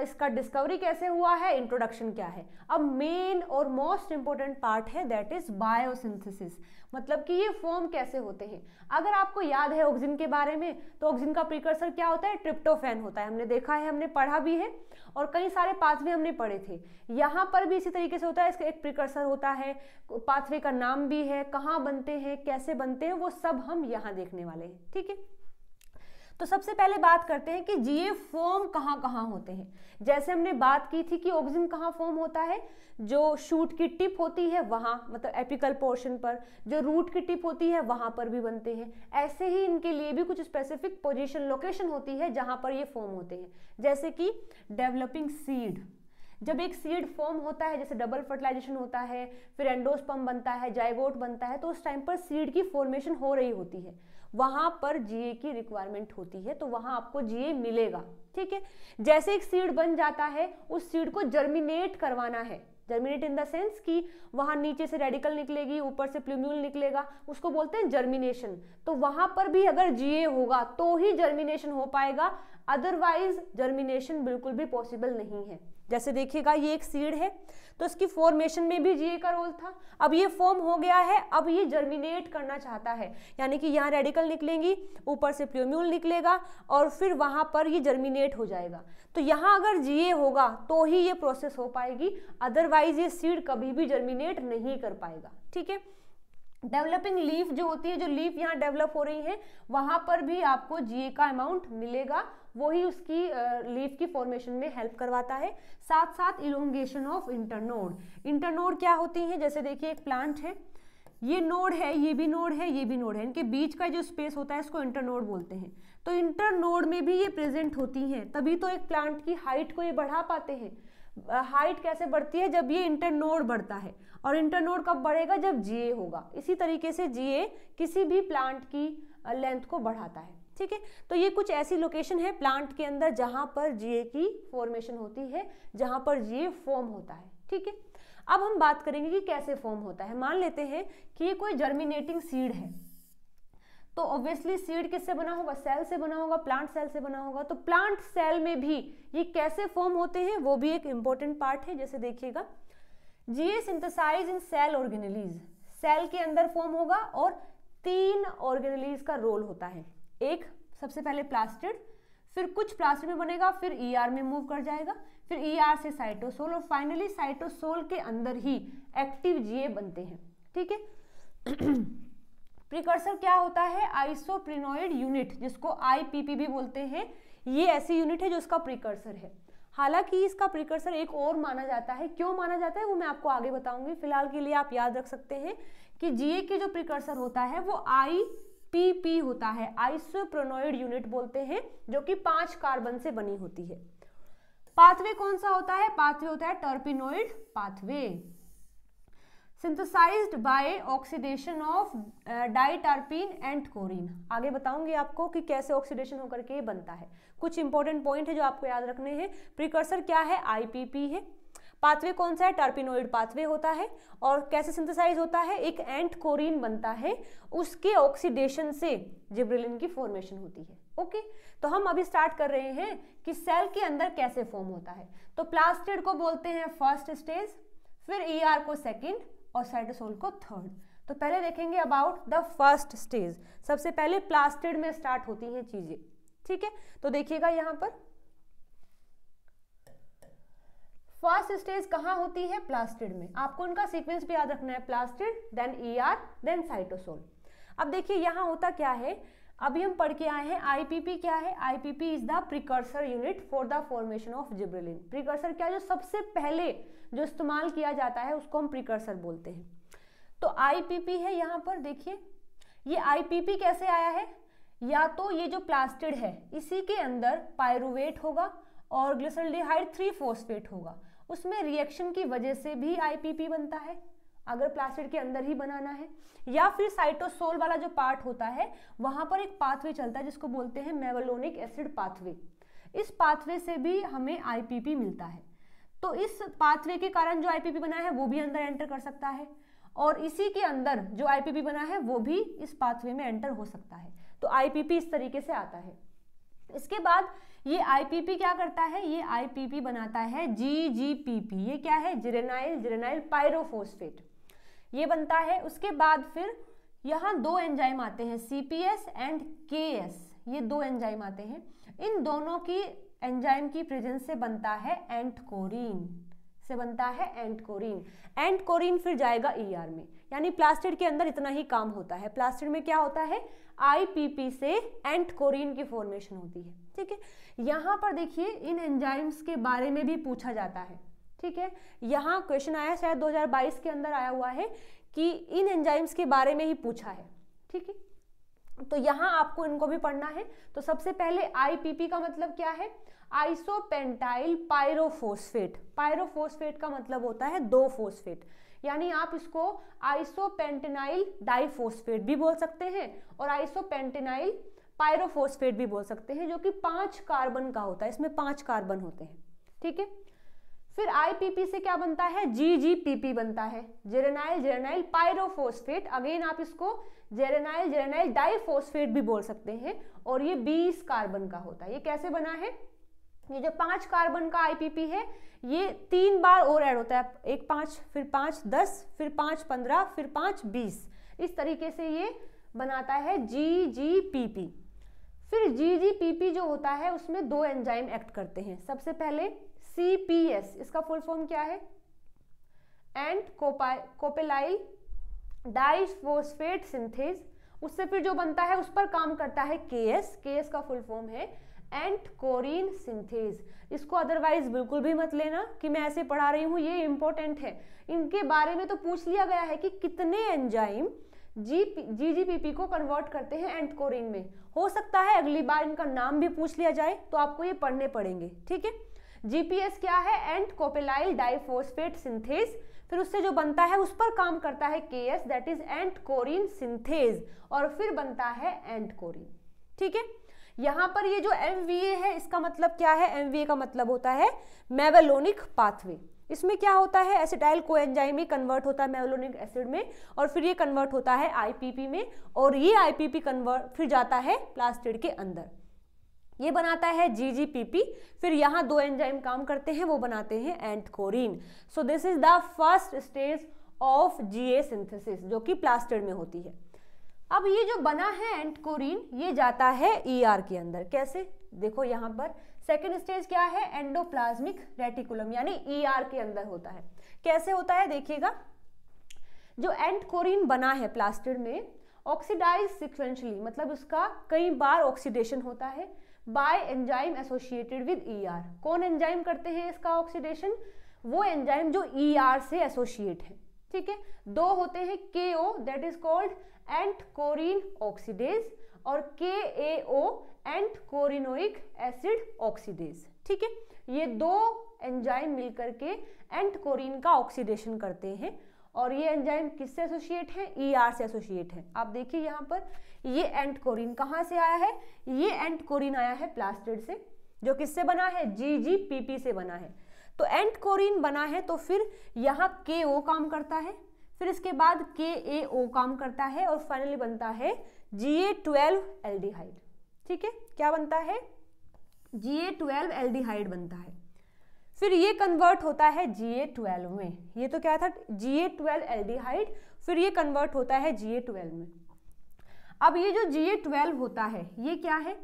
इसका डिस्कवरी कैसे हुआ है इंट्रोडक्शन क्या है अब मेन और मोस्ट इम्पोर्टेंट पार्ट है दैट इज बायोसिंथेसिस मतलब कि ये फॉर्म कैसे होते हैं अगर आपको याद है ऑक्सीजन के बारे में तो ऑक्सीजन का प्रिकर्सर क्या होता है ट्रिप्टोफैन होता है हमने देखा है हमने पढ़ा भी है और कई सारे पाथवे हमने पढ़े थे यहाँ पर भी इसी तरीके से होता है इसका एक प्रिकर्सर होता है पाथवे का नाम भी है कहाँ बनते हैं कैसे बनते हैं वो सब हम यहाँ देखने वाले हैं ठीक है तो सबसे पहले बात करते हैं कि जीए फॉर्म कहाँ कहाँ होते हैं जैसे हमने बात की थी कि ऑक्सिन कहाँ फॉर्म होता है जो शूट की टिप होती है वहाँ मतलब एपिकल पोर्शन पर जो रूट की टिप होती है वहाँ पर भी बनते हैं ऐसे ही इनके लिए भी कुछ स्पेसिफिक पोजिशन लोकेशन होती है जहाँ पर ये फॉर्म होते हैं जैसे कि डेवलपिंग सीड जब एक सीड फॉर्म होता है जैसे डबल फर्टिलाइजेशन होता है फिर एंडोस्पम बनता है जायगोट बनता है तो उस टाइम पर सीड की फॉर्मेशन हो रही होती है वहां पर जीए की रिक्वायरमेंट होती है तो वहां आपको जीए मिलेगा ठीक है जैसे एक सीड बन जाता है उस सीड को जर्मिनेट करवाना है जर्मिनेट इन द सेंस कि वहां नीचे से रेडिकल निकलेगी ऊपर से प्लूम्यूल निकलेगा उसको बोलते हैं जर्मिनेशन तो वहां पर भी अगर जीए होगा तो ही जर्मिनेशन हो पाएगा अदरवाइज जर्मिनेशन बिल्कुल भी पॉसिबल नहीं है जैसे देखिएगा ये एक सीड है तो इसकी फॉर्मेशन में भी जीए का रोल था अब ये फॉर्म हो गया है अब ये जर्मिनेट करना चाहता है यानी कि यहाँ रेडिकल निकलेंगी ऊपर से प्योम्यूल निकलेगा और फिर वहाँ पर ये जर्मिनेट हो जाएगा तो यहाँ अगर जीए होगा तो ही ये प्रोसेस हो पाएगी अदरवाइज ये सीड कभी भी जर्मिनेट नहीं कर पाएगा ठीक है डेवलपिंग लीफ जो होती है जो लीफ यहाँ डेवलप हो रही है वहाँ पर भी आपको जीए का अमाउंट मिलेगा वही उसकी लीफ की फॉर्मेशन में हेल्प करवाता है साथ साथ इलोंगेशन ऑफ इंटरनोड इंटरनोड क्या होती हैं जैसे देखिए एक प्लांट है ये नोड है ये भी नोड है ये भी नोड है इनके बीच का जो स्पेस होता है इसको इंटरनोड बोलते हैं तो इंटरनोड में भी ये प्रेजेंट होती हैं तभी तो एक प्लांट की हाइट को ये बढ़ा पाते हैं हाइट कैसे बढ़ती है जब ये इंटरनोड बढ़ता है और इंटरनोड कब बढ़ेगा जब जीए होगा इसी तरीके से जीए किसी भी प्लांट की लेंथ को बढ़ाता है ठीक है तो ये कुछ ऐसी लोकेशन है प्लांट के अंदर जहां पर जीए की फॉर्मेशन होती है जहां पर जीए फॉर्म होता है ठीक है अब हम बात करेंगे कि कैसे फॉर्म होता है मान लेते हैं कि ये कोई जर्मिनेटिंग सीड है तो ऑब्वियसली सीड किससे बना होगा सेल से बना होगा प्लांट सेल से बना होगा तो प्लांट सेल में भी ये कैसे फॉर्म होते हैं वो भी एक इंपॉर्टेंट पार्ट है जैसे देखिएगा GA synthesize in cell organelles cell के अंदर फॉर्म होगा और तीन ऑर्गेनलीज का रोल होता है एक सबसे पहले प्लास्टिड फिर कुछ प्लास्टिड में बनेगा फिर ईआर e ER में मूव कर जाएगा फिर ईआर e ER से साइटोसोल और फाइनली साइटोसोल के अंदर ही एक्टिव जीए बनते हैं ठीक है प्रिकर्सर क्या होता है आइसोप्रिनोइड यूनिट जिसको आईपीपी भी बोलते हैं ये ऐसी यूनिट है जो इसका प्रिकर्सर है हालांकि इसका प्रिकर्सर एक और माना जाता है क्यों माना जाता है वो मैं आपको आगे बताऊंगी फिलहाल के लिए आप याद रख सकते हैं कि जीए के जो प्रिकर्सर होता है वो आई पीपी होता है आइसोप्रोनोइड यूनिट बोलते हैं जो कि पांच कार्बन से बनी होती है पाथवे कौन सा होता है पाथवे होता है terpenoid pathway synthesized by oxidation of diterpene and kaurene आगे बताऊंगी आपको कि कैसे ऑक्सीडेशन होकर के बनता है कुछ इंपॉर्टेंट पॉइंट है जो आपको याद रखने हैं प्रिकर्सर क्या है आईपीपी है पाथवे कौन सा है टर्पिनोइड पाथवे होता है और कैसे सिंथेसाइज होता है एक एंट कोरिन बनता है उसके ऑक्सीडेशन से जिब्रिलिन की फॉर्मेशन होती है ओके तो हम अभी स्टार्ट कर रहे हैं कि सेल के अंदर कैसे फॉर्म होता है तो प्लास्टिड को बोलते हैं फर्स्ट स्टेज फिर ई e ER को सेकेंड और साइटोसोल को थर्ड तो पहले देखेंगे अबाउट द फर्स्ट स्टेज सबसे पहले प्लास्टिड में स्टार्ट होती हैं चीज़ें ठीक है तो देखिएगा यहां पर फर्स्ट स्टेज कहाँ होती है प्लास्टिड में आपको उनका सीक्वेंस भी याद रखना है plastid then E R then cytosol अब देखिए यहाँ होता क्या है अभी हम पढ़ के आए हैं आईपीपी क्या है IPP is the precursor unit for the formation of gibberellin precursor क्या जो सबसे पहले जो इस्तेमाल किया जाता है उसको हम प्रिकर्सर बोलते हैं तो आईपीपी है यहाँ पर देखिए ये आईपीपी कैसे आया है या तो ये जो प्लास्टिड है इसी के अंदर पायरुवेट होगा और ग्लिसरल्डिहाइड थ्री फोस्फेट होगा उसमें रिएक्शन की वजह से भी आईपीपी बनता है अगर प्लास्टिड के अंदर ही बनाना है या फिर साइटोसोल वाला जो पार्ट होता है वहां पर एक पाथवे चलता है जिसको बोलते हैं मेवलोनिक एसिड पाथवे इस पाथवे से भी हमें आईपीपी मिलता है तो इस पाथवे के कारण जो आईपीपी बना है वो भी अंदर एंटर कर सकता है और इसी के अंदर जो आईपीपी बना है वो भी इस पाथवे में एंटर हो सकता है तो आईपीपी इस तरीके से आता है इसके बाद ये आईपीपी क्या करता है ये आईपीपी बनाता है जी जी पी पी ये क्या है जिरेनाइल जिरेनाइल पायरोफोस्फेट ये बनता है उसके बाद फिर यहाँ दो एंजाइम आते हैं C P S and K S ये दो एंजाइम आते हैं इन दोनों की एंजाइम की प्रेजेंस से बनता है एंटकोरिन से बनता है एंड कोरिन एंड कोरिन फिर जाएगा ई e ER में यानी प्लास्टिड के अंदर इतना ही काम होता है प्लास्टिड में क्या होता है आई से एंड कोरिन की फॉर्मेशन होती है ठीक है यहाँ पर देखिए इन एंजाइम्स के बारे में भी पूछा जाता है ठीक है यहाँ क्वेश्चन आया शायद 2022 के अंदर आया हुआ है कि इन एंजाइम्स के बारे में ही पूछा है ठीक है तो यहाँ आपको इनको भी पढ़ना है तो सबसे पहले आई का मतलब क्या है आइसोपेंटाइल पायरोफोस्फेट पायरोफोस्फेट का मतलब होता है दो फोस्फेट यानी आप इसको आइसोपेंटेनाइल डाइफोस्फेट भी बोल सकते हैं और आइसोपेंटेनाइल पायरोफोस्फेट भी बोल सकते हैं जो कि पांच कार्बन का होता है इसमें पांच कार्बन होते हैं ठीक है फिर आईपीपी से क्या बनता है जी जी पी पी बनता है जेरेनाइल जेरेनाइल पायरोफोस्फेट अगेन आप इसको जेरेनाइल जेरेनाइल डाइफोस्फेट भी बोल सकते हैं और ये 20 कार्बन का होता है ये कैसे बना है ये जो पांच कार्बन का आईपीपी है ये तीन बार और ऐड होता है एक पांच फिर पांच दस फिर पांच पंद्रह फिर पांच बीस इस तरीके से ये बनाता है जी जी पी पी फिर जी जी पी पी जो होता है उसमें दो एंजाइम एक्ट करते हैं सबसे पहले सी पी एस इसका फुल फॉर्म क्या है एंड कोपेलाइल डाइफोस्फेट सिंथेज उससे फिर जो बनता है उस पर काम करता है के एस के एस का फुल फॉर्म है एंड कोरिन सिंथेज इसको अदरवाइज बिल्कुल भी मत लेना कि मैं ऐसे पढ़ा रही हूँ ये इंपॉर्टेंट है इनके बारे में तो पूछ लिया गया है कि कितने enzyme G G G P P को कन्वर्ट करते हैं एंड कोरिन में हो सकता है अगली बार इनका नाम भी पूछ लिया जाए तो आपको ये पढ़ने पड़ेंगे ठीक है जीपीएस क्या है एंड कोपेलाइल डाइफोस्फेट सिंथेज फिर उससे जो बनता है उस पर काम करता है K S that is ent kaurene kaurene synthase और फिर बनता है एंटकोरिन कोरिन ठीक है यहाँ पर ये जो एम है इसका मतलब क्या है एम का मतलब होता है मेवेलोनिक पाथवे इसमें क्या होता है एसिटाइल को एंजाइम कन्वर्ट होता है मेवलोनिक एसिड में और फिर ये कन्वर्ट होता है आईपीपी में और ये आईपीपी कन्वर्ट फिर जाता है प्लास्टिड के अंदर ये बनाता है जीजीपीपी फिर यहाँ दो एंजाइम काम करते हैं वो बनाते हैं ent kaurene so this is the first stage of GA synthesis जो कि प्लास्टिड में होती है अब ये जो बना है एंटकोरिन ये जाता है ईआर e ER के अंदर कैसे देखो यहाँ पर सेकेंड स्टेज क्या है एंडोप्लाज्मिक रेटिकुलम यानी ईआर e ER के अंदर होता है कैसे होता है देखिएगा जो एंटकोरिन बना है प्लास्टिड में ऑक्सीडाइज सिक्वेंशली मतलब उसका कई बार ऑक्सीडेशन होता है by enzyme associated with ER कौन एंजाइम करते हैं इसका ऑक्सीडेशन वो एंजाइम जो ईआर e ER से एसोसिएट है ठीक है दो होते हैं K O that is called ent kaurene oxidase और के ए ओ एंट कोरिनोइक एसिड ऑक्सीडेज ठीक है ये दो एंजाइम मिलकर के एंट कोरिन का ऑक्सीडेशन करते हैं और ये एंजाइम किससे एसोसिएट है ई ER से एसोसिएट है आप देखिए यहाँ पर ये एंट कोरिन कहाँ से आया है ये एंट कोरिन आया है प्लास्टिड से जो किससे बना है जी जी पी पी से बना है तो एंट कोरिन बना है तो फिर यहाँ के ओ काम करता है फिर इसके बाद के ए ओ काम करता है और फाइनली बनता है जी ए ट्वेल्व हाइड ठीक है क्या बनता है जी ए ट्वेल्व हाइड बनता है फिर ये कन्वर्ट होता है जी ए ट्वेल्व में ये तो क्या था G A twelve aldehyde फिर ये कन्वर्ट होता है जी ए ट्वेल्व में अब ये जो जी ए ट्वेल्व होता है ये क्या है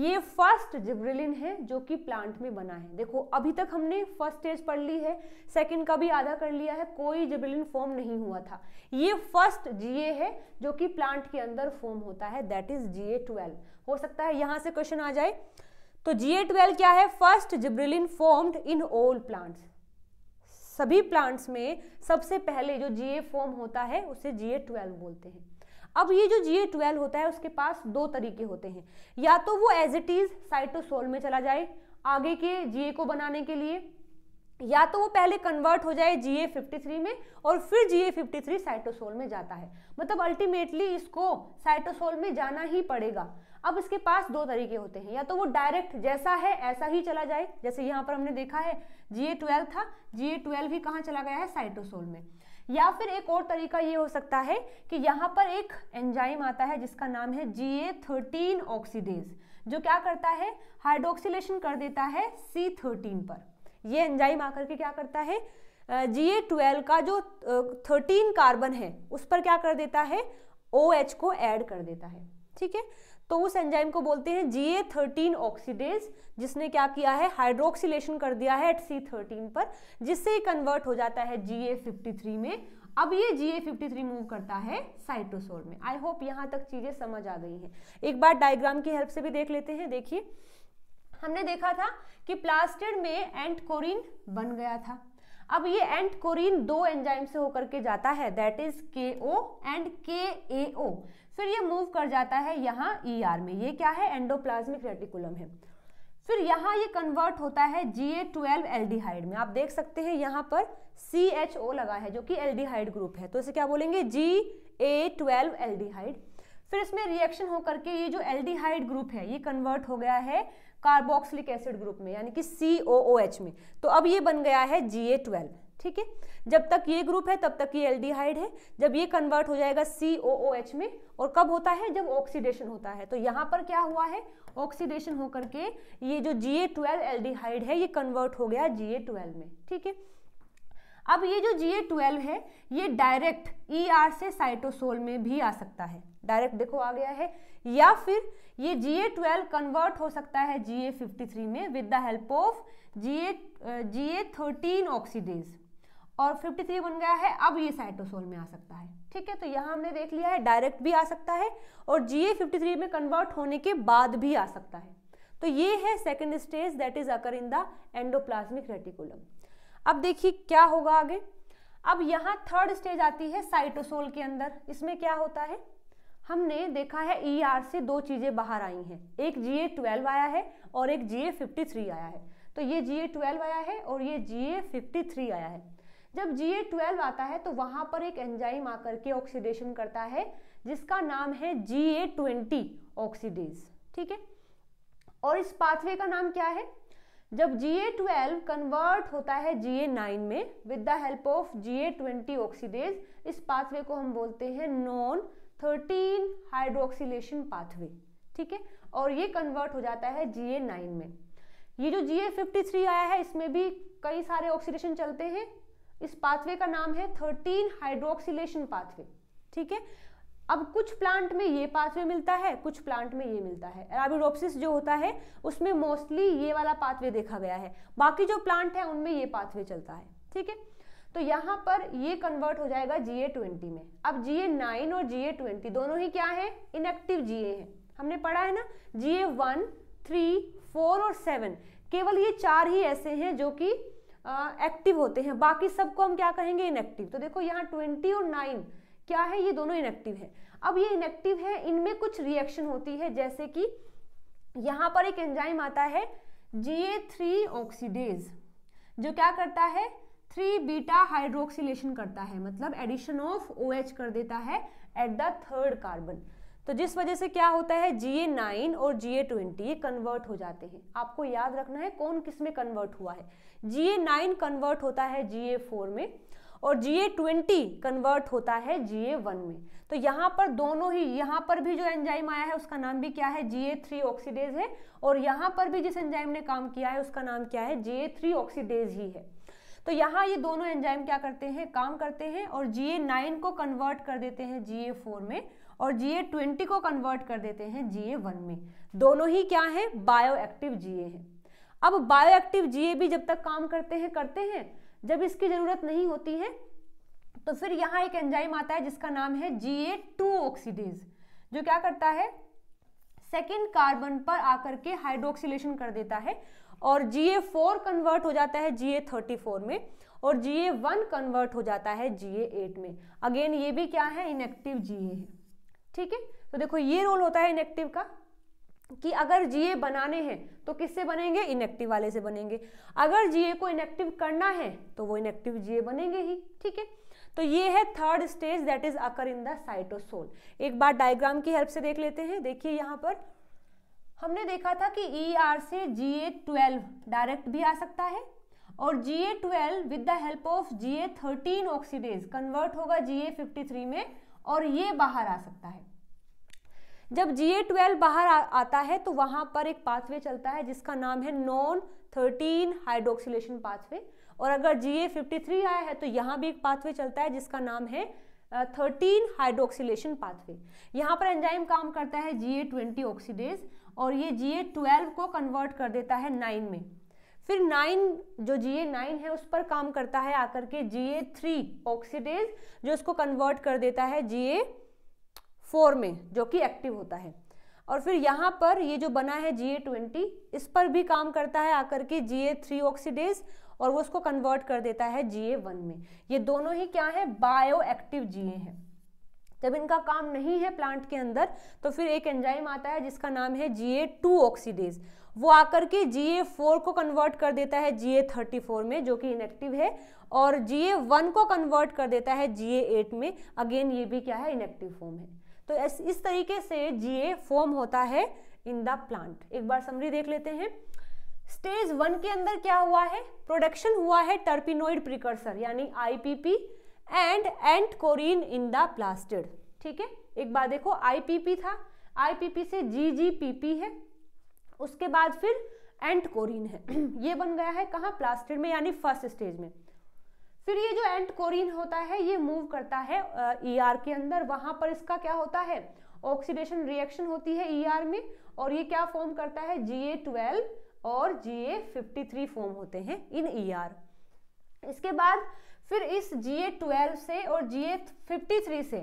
ये फर्स्ट जिब्रेलिन है जो कि प्लांट में बना है देखो अभी तक हमने फर्स्ट स्टेज पढ़ ली है सेकंड का भी आधा कर लिया है कोई जिब्रेलिन फॉर्म नहीं हुआ था ये फर्स्ट जीए है जो कि प्लांट के अंदर फॉर्म होता है दैट इज जीए ट्वेल्व हो सकता है यहां से क्वेश्चन आ जाए तो जीए ट्वेल्व क्या है first gibberellin formed in all plants सभी प्लांट्स में सबसे पहले जो जीए फॉर्म होता है उसे जीए ट्वेल्व बोलते हैं अब ये जो जी ट्वेल्व होता है उसके पास दो तरीके होते हैं या तो वो एज इट इज साइटोसोल में चला जाए आगे के जीए को बनाने के लिए या तो वो पहले कन्वर्ट हो जाए जीए फिफ्टी थ्री में और फिर जीए फिफ्टी थ्री साइटोसोल में जाता है मतलब अल्टीमेटली इसको साइटोसोल में जाना ही पड़ेगा अब इसके पास दो तरीके होते हैं या तो वो डायरेक्ट जैसा है ऐसा ही चला जाए जैसे यहाँ पर हमने देखा है जीए ट्वेल्व था जी ए ट्वेल्व ही कहाँ चला गया है साइटोसोल में या फिर एक और तरीका ये हो सकता है कि यहाँ पर एक एंजाइम आता है जिसका नाम है जी ए थर्टीन ऑक्सीडेज जो क्या करता है हाइड्रोक्सीलेशन कर देता है सी थर्टीन पर यह एंजाइम आकर के क्या करता है जी ए ट्वेल्व का जो थर्टीन कार्बन है उस पर क्या कर देता है ओ OH को ऐड कर देता है ठीक है तो उस एंजाइम को बोलते हैं जी ए थर्टीन ऑक्सीडेज जिसने क्या किया है हाइड्रोक्सीलेशन कर दिया है एट सी थर्टीन पर जिससे कन्वर्ट हो जाता है जी ए फिफ्टी थ्री में अब ये G A fifty three move करता है साइटोसोल में आई होप यहाँ तक चीज़ें समझ आ गई हैं एक बार डायग्राम की हेल्प से भी देख लेते हैं देखिए हमने देखा था कि प्लास्टिड में एंट कोरिन बन गया था अब ये एंट कोरिन दो एंजाइम से होकर के जाता है दैट इज के ओ एंड के ए ओ फिर ये मूव कर जाता है यहाँ ई e ER में ये क्या है एंडोप्लाज्मिक रेटिकुलम है फिर यहाँ ये कन्वर्ट होता है जी ए ट्वेल्व हाइड में आप देख सकते हैं यहाँ पर सी एच ओ लगा है जो कि हाइड ग्रुप है तो इसे क्या बोलेंगे जी ए ट्वेल्व हाइड फिर इसमें रिएक्शन होकर के ये जो हाइड ग्रुप है ये कन्वर्ट हो गया है कार्बोक्सिलिक एसिड ग्रुप में यानी कि सी ओ ओ एच में तो अब ये बन गया है जी ए ट्वेल्व ठीक है जब तक ये ग्रुप है तब तक ये एल्डिहाइड है जब ये कन्वर्ट हो जाएगा सी ओ ओ एच में और कब होता है जब ऑक्सीडेशन होता है तो यहाँ पर क्या हुआ है ऑक्सीडेशन होकर के ये जो जी ए ट्वेल्व एल्डिहाइड है ये कन्वर्ट हो गया जी ए ट्वेल्व में ठीक है अब ये जो जी ए ट्वेल्व है ये डायरेक्ट ई आर से साइटोसोल में भी आ सकता है डायरेक्ट देखो आ गया है या फिर ये जी ए ट्वेल्व कन्वर्ट हो सकता है जी ए फिफ्टी थ्री में with the help of G A G A thirteen oxidase और 53 बन गया है अब ये साइटोसोल में आ सकता है ठीक है तो यहाँ हमने देख लिया है डायरेक्ट भी आ सकता है और जी ए में कन्वर्ट होने के बाद भी आ सकता है तो ये है second stage that is occur in the endoplasmic reticulum अब देखिए क्या होगा आगे अब यहाँ थर्ड स्टेज आती है साइटोसोल के अंदर इसमें क्या होता है हमने देखा है ई e ER से दो चीज़ें बाहर आई हैं एक जी ए ट्वेल्व आया है और एक जी ए फिफ्टी थ्री आया है तो ये जी ए ट्वेल्व आया है और ये जी ए फिफ्टी थ्री आया है जब जी ए ट्वेल्व आता है तो वहां पर एक एंजाइम आकर के ऑक्सीडेशन करता है जिसका नाम है जी ए ट्वेंटी ऑक्सीडेज ठीक है और इस पाथवे का नाम क्या है जब जी ए ट्वेल्व कन्वर्ट होता है जी नाइन में with the help of G A twenty oxidase इस पाथवे को हम बोलते हैं नॉन थर्टीन हाइड्रोक्सीलेशन पाथवे ठीक है और ये कन्वर्ट हो जाता है जी ए नाइन में ये जो जी ए फिफ्टी थ्री आया है इसमें भी कई सारे ऑक्सीडेशन चलते हैं इस पाथवे का नाम है थर्टीन हाइड्रोक्सीलेशन पाथवे ठीक है अब कुछ प्लांट में ये पाथवे मिलता है कुछ प्लांट में ये मिलता है एराबिडोप्सिस जो होता है उसमें मोस्टली ये वाला पाथवे देखा गया है बाकी जो प्लांट है उनमें ये पाथवे चलता है ठीक है तो यहाँ पर ये कन्वर्ट हो जाएगा जीए ट्वेंटी में अब जीए नाइन और जीए ट्वेंटी दोनों ही क्या है इनएक्टिव जीए है हमने पढ़ा है ना जीए वन थ्री फोर और सेवन केवल ये चार ही ऐसे हैं जो कि एक्टिव होते हैं बाकी सबको हम क्या कहेंगे इनएक्टिव तो देखो यहाँ ट्वेंटी और नाइन क्या है ये दोनों इनएक्टिव है अब ये इनएक्टिव है इनमें कुछ रिएक्शन होती है जैसे कि यहाँ पर एक एंजाइम आता है जी थ्री ऑक्सीडेज जो क्या करता है थ्री बीटा हाइड्रोक्सीलेशन करता है मतलब एडिशन ऑफ ओ एच कर देता है एट द थर्ड कार्बन तो जिस वजह से क्या होता है जी ए नाइन और जी ए ट्वेंटी ये कन्वर्ट हो जाते हैं आपको याद रखना है कौन किस में कन्वर्ट हुआ है जी ए नाइन कन्वर्ट होता है जी ए फोर में और जी ए ट्वेंटी कन्वर्ट होता है जी ए वन में तो यहाँ पर दोनों ही यहाँ पर भी जो एंजाइम आया है उसका नाम भी क्या है जी ए थ्री ऑक्सीडेज है और यहाँ पर भी जिस एंजाइम ने काम किया है उसका नाम क्या है जी ए थ्री ऑक्सीडेज ही है तो यहाँ ये दोनों एंजाइम क्या करते हैं काम करते हैं और जी ए नाइन को कन्वर्ट कर देते हैं जी ए फोर में और जी ए ट्वेंटी को कन्वर्ट कर देते हैं जी ए वन में दोनों ही क्या हैं बायो एक्टिव जी ए हैं अब बायो एक्टिव जी ए भी जब तक काम करते हैं करते हैं जब इसकी ज़रूरत नहीं होती है तो फिर यहाँ एक एंजाइम आता है जिसका नाम है जी ए टू ऑक्सीडेज जो क्या करता है सेकेंड कार्बन पर आकर के हाइड्रोक्सीलेशन कर देता है और जी ए फोर कन्वर्ट हो जाता है जी ए थर्टी फोर में और जी ए वन कन्वर्ट हो जाता है जी ए एट में अगेन ये भी क्या है इनएक्टिव जी ए है ठीक है तो देखो ये रोल होता है इनेक्टिव का कि अगर जीए बनाने हैं तो किससे बनेंगे इनेक्टिव वाले से बनेंगे अगर जीए को इनेक्टिव करना है तो वो इनेक्टिव जीए बनेंगे ही ठीक है तो ये है third stage that is occur in the cytosol एक बार डायग्राम की हेल्प से देख लेते हैं देखिए यहाँ पर हमने देखा था कि ई e ER से जी ए ट्वेल्व डायरेक्ट भी आ सकता है और G A twelve with the help of G A thirteen oxidase convert होगा जी ए फिफ्टी थ्री में और ये बाहर आ सकता है जब जी ए ट्वेल्व बाहर आ, आता है तो वहां पर एक पाथवे चलता है जिसका नाम है नॉन थर्टीन हाइड्रोक्सीलेशन पाथवे और अगर जी ए फिफ्टी थ्री आया है तो यहाँ भी एक पाथवे चलता है जिसका नाम है थर्टीन हाइड्रोक्सीलेशन पाथवे यहाँ पर एंजाइम काम करता है जी ए ट्वेंटी ऑक्सीडेज और ये जी ए ट्वेल्व को कन्वर्ट कर देता है नाइन में फिर नाइन जो जी ए नाइन है उस पर काम करता है आकर के जी ए थ्री ऑक्सीडेज जो उसको कन्वर्ट कर देता है जी ए फोर में जो कि एक्टिव होता है और फिर यहाँ पर ये जो बना है जी ए ट्वेंटी इस पर भी काम करता है आकर के जी ए थ्री ऑक्सीडेज और वो उसको कन्वर्ट कर देता है जी ए वन में ये दोनों ही क्या है बायो एक्टिव जी ए है जब इनका काम नहीं है प्लांट के अंदर तो फिर एक एंजाइम आता है जिसका नाम है जी ए टू ऑक्सीडेज वो आकर के जी ए फोर को कन्वर्ट कर देता है जी ए थर्टी फोर में जो कि इनेक्टिव है और जी ए वन को कन्वर्ट कर देता है जी ए एट में अगेन ये भी क्या है इनेक्टिव फॉर्म है तो इस तरीके से जी ए फॉर्म होता है इन द प्लांट एक बार समरी देख लेते हैं स्टेज वन के अंदर क्या हुआ है प्रोडक्शन हुआ है टर्पिनोइड प्रिकर्सर यानी IPP and and kaurene in the plastid ठीक है एक बार देखो आईपीपी था आईपीपी से जीजीपीपी है उसके बाद फिर एंटकोरिन है ये बन गया है कहाँ प्लास्टिड में यानी फर्स्ट स्टेज में फिर ये जो एंटकोरिन होता है ये मूव करता है ई ER के अंदर वहां पर इसका क्या होता है ऑक्सीडेशन रिएक्शन होती है ई e ER में और ये क्या फॉर्म करता है जी ए ट्वेल्व और G A fifty three form होते हैं इन ई e ER. इसके बाद फिर इस जी ए ट्वेल्व से और जी ए फिफ्टी थ्री से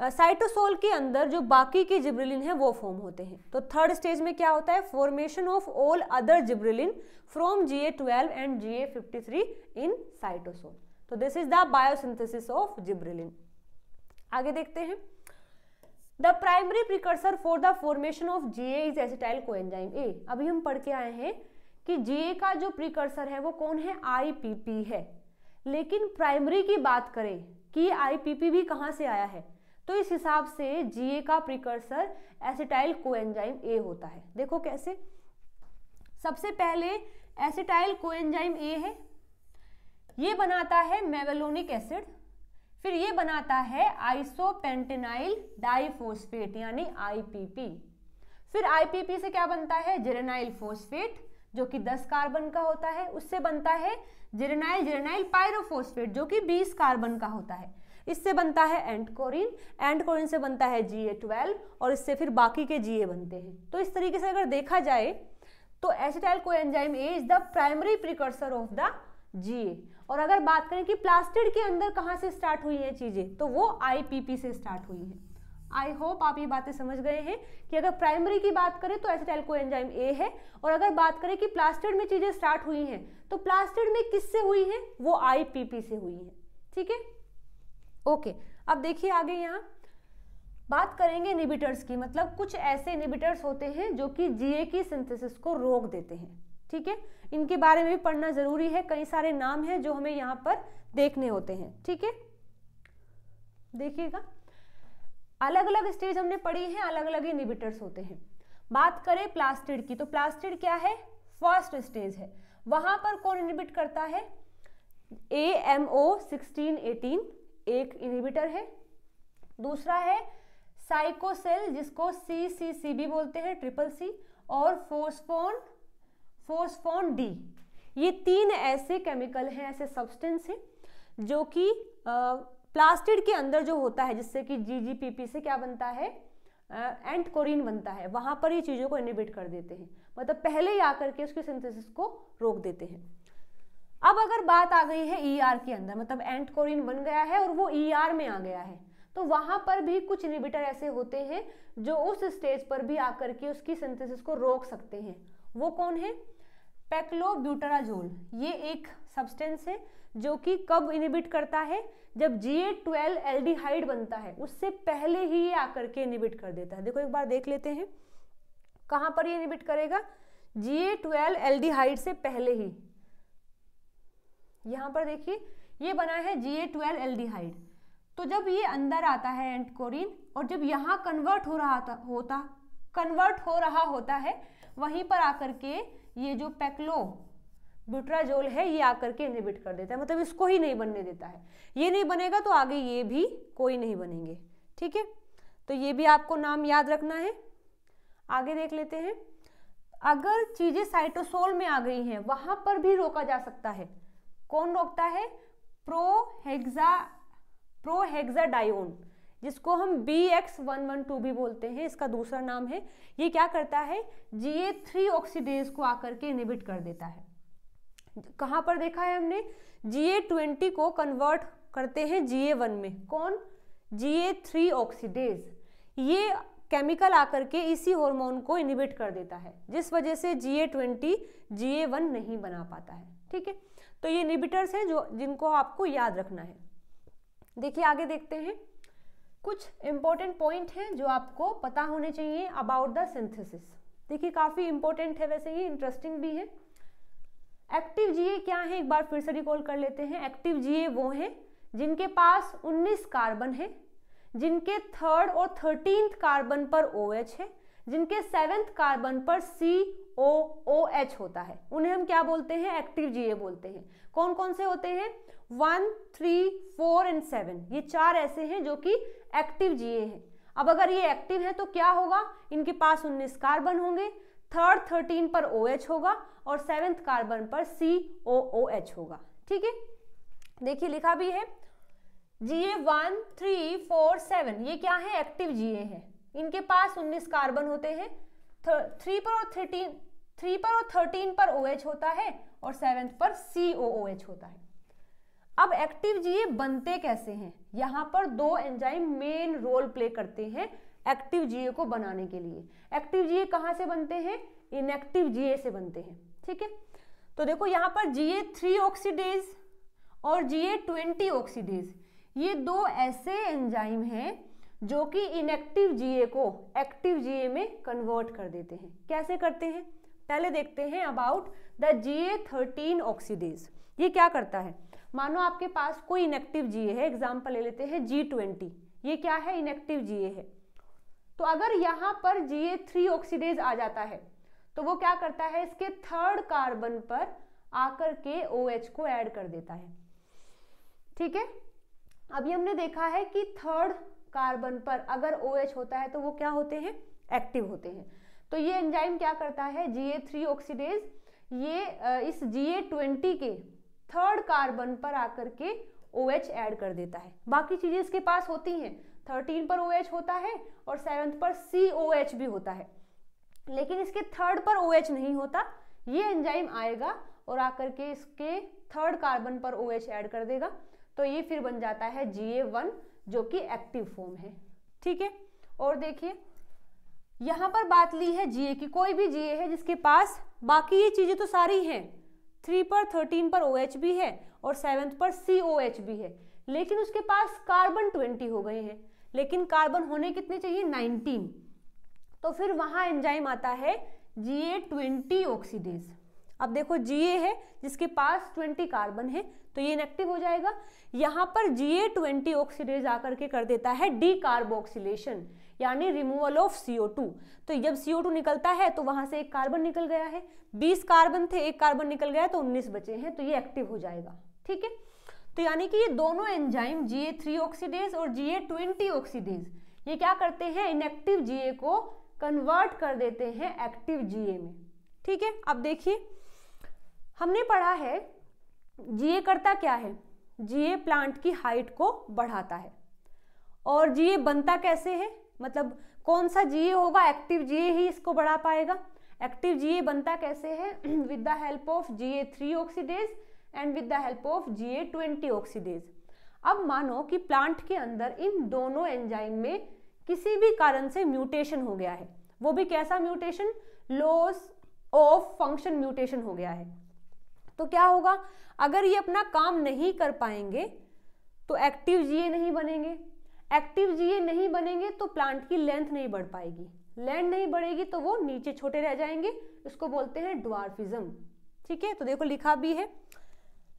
साइटोसोल के अंदर जो बाकी के जिब्रिलिन है वो फॉर्म होते हैं तो थर्ड स्टेज में क्या होता है formation of all other gibberellin from G A twelve and G A fifty three in cytosol तो this is the biosynthesis of gibberellin आगे देखते हैं the primary precursor for the formation of G A is acetyl coenzyme A अभी हम पढ़ के आए हैं कि जी ए का जो प्रिकर्सर है वो कौन है आई पी पी है लेकिन प्राइमरी की बात करें कि आई पी पी भी कहाँ से आया है तो इस हिसाब से जीए का प्रिकर्सर एसिटाइल कोएंजाइम ए होता है देखो कैसे सबसे पहले एसिटाइल कोएंजाइम ए है ये बनाता है मेवेलोनिक एसिड फिर ये बनाता है आइसोपेंटेनाइल डाइफोस्फेट यानी आईपीपी फिर आईपीपी से क्या बनता है जेरेनाइल फोस्फेट जो कि 10 कार्बन का होता है उससे बनता है जेरेनाइल जेरेनाइल पायरोफोस्फेट जो कि 20 कार्बन का होता है इससे बनता है एंड कोरिन एंड कोरिन से बनता है जी ए ट्वेल्व और इससे फिर बाकी के जी बनते हैं तो इस तरीके से अगर देखा जाए तो acetyl coenzyme A is the primary precursor of the G और अगर बात करें कि प्लास्टिड के अंदर कहाँ से स्टार्ट हुई है चीज़ें तो वो आईपीपी से स्टार्ट हुई है आई होप आप ये बातें समझ गए हैं कि अगर प्राइमरी की बात करें तो एसिटाइल को एंजाइम ए है और अगर बात करें कि प्लास्टिड में चीज़ें स्टार्ट हुई हैं तो प्लास्टिड में किससे हुई है वो आईपीपी से हुई है ठीक है ओके अब देखिए आगे यहाँ बात करेंगे इनिबिटर्स की मतलब कुछ ऐसे इनिबिटर्स होते हैं जो कि जीए की सिंथेसिस को रोक देते हैं ठीक है इनके बारे में भी पढ़ना जरूरी है कई सारे नाम हैं जो हमें यहाँ पर देखने होते हैं ठीक है देखिएगा अलग अलग स्टेज हमने पढ़ी है अलग अलग इनिबिटर्स होते हैं बात करें प्लास्टिड की तो प्लास्टिड क्या है फर्स्ट स्टेज है वहां पर कौन इनिबिट करता है A M O sixteen eighteen एक इनहिबिटर है दूसरा है साइकोसेल जिसको सी सी सी भी बोलते हैं ट्रिपल सी और फोस्फोन फोस्फोन डी ये तीन ऐसे केमिकल हैं ऐसे सब्सटेंस हैं जो कि प्लास्टिड के अंदर जो होता है जिससे कि जीजीपीपी से क्या बनता है एंट कोरिन बनता है वहाँ पर ये चीज़ों को इनिबिट कर देते हैं मतलब पहले ही आकर के उसकी सिंथेसिस को रोक देते हैं अब अगर बात आ गई है ई e ER के अंदर मतलब एंट कोरिन बन गया है और वो ई e ER में आ गया है तो वहाँ पर भी कुछ इनिबिटर ऐसे होते हैं जो उस स्टेज पर भी आकर के उसकी सिंथेसिस को रोक सकते हैं वो कौन है पेक्लोब्यूटराजोल ये एक सब्सटेंस है जो कि कब इनिबिट करता है जब जी ए ट्वेल्व एल्डिहाइड बनता है उससे पहले ही ये आकर के इनिबिट कर देता है देखो एक बार देख लेते हैं कहाँ पर ये इनिबिट करेगा जी ए ट्वेल्व एल्डिहाइड से पहले ही यहाँ पर देखिए ये बना है जी ए ट्वेल्व एल्डिहाइड तो जब ये अंदर आता है एंटकोरिन और जब यहाँ कन्वर्ट हो रहा था होता कन्वर्ट हो रहा होता है वहीं पर आकर के ये जो पैक्लो ब्यूट्राजोल है ये आकर के इनहिबिट कर देता है मतलब इसको ही नहीं बनने देता है ये नहीं बनेगा तो आगे ये भी कोई नहीं बनेंगे ठीक है तो ये भी आपको नाम याद रखना है आगे देख लेते हैं अगर चीज़ें साइटोसोल में आ गई हैं वहाँ पर भी रोका जा सकता है कौन रोकता है प्रोहेक्सा प्रोहेक्साडायोन जिसको हम B X one one two भी बोलते हैं इसका दूसरा नाम है ये क्या करता है जी ए थ्री ऑक्सीडेज को आकर के इनिबिट कर देता है कहाँ पर देखा है हमने जी ए ट्वेंटी को कन्वर्ट करते हैं जी ए वन में कौन जी ए थ्री ऑक्सीडेज ये केमिकल आकर के इसी हार्मोन को इनिबिट कर देता है जिस वजह से जी A twenty ji A one नहीं बना पाता है ठीक है तो ये इनिबिटर्स हैं जो जिनको आपको याद रखना है देखिए आगे देखते हैं कुछ इम्पोर्टेंट पॉइंट हैं जो आपको पता होने चाहिए अबाउट द सिंथेसिस देखिए काफ़ी इम्पोर्टेंट है वैसे ये इंटरेस्टिंग भी है एक्टिव जीए क्या है एक बार फिर से रिकॉल कर लेते हैं एक्टिव जीए वो हैं जिनके पास 19 कार्बन है जिनके थर्ड और थर्टीन कार्बन पर ओ OH है जिनके सेवेंथ कार्बन पर सी ओ ओ एच होता है उन्हें हम क्या बोलते हैं एक्टिव जीए बोलते हैं कौन कौन से होते हैं one three four and seven ये चार ऐसे हैं जो कि एक्टिव जीए हैं अब अगर ये एक्टिव है तो क्या होगा इनके पास उन्नीस कार्बन होंगे थर्ड थर्टीन पर ओ एच होगा और सेवेंथ कार्बन पर सी ओ ओ एच होगा ठीक है देखिए लिखा भी है GA one three four seven ये क्या है एक्टिव जीए हैं इनके पास उन्नीस कार्बन होते हैं थ्री पर और थर्टीन थ्री पर और थर्टीन पर ओ OH होता है और सेवेंथ पर सी ओ एच होता है अब एक्टिव जीए बनते कैसे हैं यहाँ पर दो एंजाइम मेन रोल प्ले करते हैं एक्टिव जीए को बनाने के लिए एक्टिव जीए कहाँ से बनते हैं इनएक्टिव जीए से बनते हैं ठीक है तो देखो यहाँ पर जीए थ्री ऑक्सीडेज और जीए ट्वेंटी ऑक्सीडेज ये दो ऐसे एंजाइम हैं जो कि इनएक्टिव जीए को एक्टिव जीए में कन्वर्ट कर देते हैं कैसे करते हैं पहले देखते हैं about the G A thirteen oxidase ये क्या करता है मानो आपके पास कोई इनेक्टिव जीए है एग्जाम्पल ले लेते हैं जी ट्वेंटी ये क्या है इनेक्टिव जी है तो अगर यहाँ पर ए थ्री ऑक्सीडेज आ जाता है तो वो क्या करता है इसके थर्ड कार्बन पर आकर के ओ OH को ऐड कर देता है ठीक है अभी हमने देखा है कि थर्ड कार्बन पर अगर ओ OH होता है तो वो क्या होते हैं एक्टिव होते हैं तो ये एंजाइम क्या करता है जी ए थ्री ऑक्सीडेज ये इस जी ए ट्वेंटी के थर्ड कार्बन पर आकर के ओ एच ऐड कर देता है बाकी चीज़ें इसके पास होती हैं थर्टीन पर ओ एच होता है और सेवेंथ पर सी ओ एच भी होता है लेकिन इसके थर्ड पर ओ एच नहीं होता ये एंजाइम आएगा और आकर के इसके थर्ड कार्बन पर ओ एच ऐड कर देगा तो ये फिर बन जाता है जी ए वन जो कि एक्टिव फॉर्म है ठीक है और देखिए यहाँ पर बात ली है जीए की कोई भी जीए है जिसके पास बाकी ये चीज़ें तो सारी हैं थ्री पर थर्टीन पर ओ OH भी है और सेवन पर सी ओ OH भी है लेकिन उसके पास कार्बन ट्वेंटी हो गए हैं लेकिन कार्बन होने कितने चाहिए नाइनटीन तो फिर वहां एंजाइम आता है जी ए ट्वेंटी ऑक्सीडेज अब देखो जीए है जिसके पास ट्वेंटी कार्बन है तो ये इनएक्टिव हो जाएगा यहाँ पर जीए ट्वेंटी ऑक्सीडेज आकर के कर देता है डी कार्बोक्सीलेशन यानी रिमूवल ऑफ सीओ तो जब सीओ निकलता है तो वहां से एक कार्बन निकल गया है बीस कार्बन थे एक कार्बन निकल गया तो उन्नीस बचे हैं तो ये एक्टिव हो जाएगा ठीक है तो यानी कि ये दोनों enzyme G A three oxidase और जी ए ट्वेंटी ऑक्सीडेज ये क्या करते हैं इनएक्टिव जी ए को कन्वर्ट कर देते हैं एक्टिव जी ए में ठीक है अब देखिए हमने पढ़ा है जी ए करता क्या है जी ए प्लांट की हाइट को बढ़ाता है और जी ए बनता कैसे है मतलब कौन सा जीए होगा एक्टिव जीए ही इसको बढ़ा पाएगा एक्टिव जीए बनता कैसे है with the help of GA three oxidase and with the help of GA twenty oxidase अब मानो कि प्लांट के अंदर इन दोनों एंजाइम में किसी भी कारण से म्यूटेशन हो गया है वो भी कैसा mutation loss of function mutation हो गया है तो क्या होगा अगर ये अपना काम नहीं कर पाएंगे तो एक्टिव जीए नहीं बनेंगे एक्टिव जीए नहीं बनेंगे तो प्लांट की लेंथ नहीं बढ़ पाएगी लेंथ नहीं बढ़ेगी तो वो नीचे छोटे रह जाएंगे इसको बोलते हैं ड्वार्फिज्म ठीक है तो देखो लिखा भी है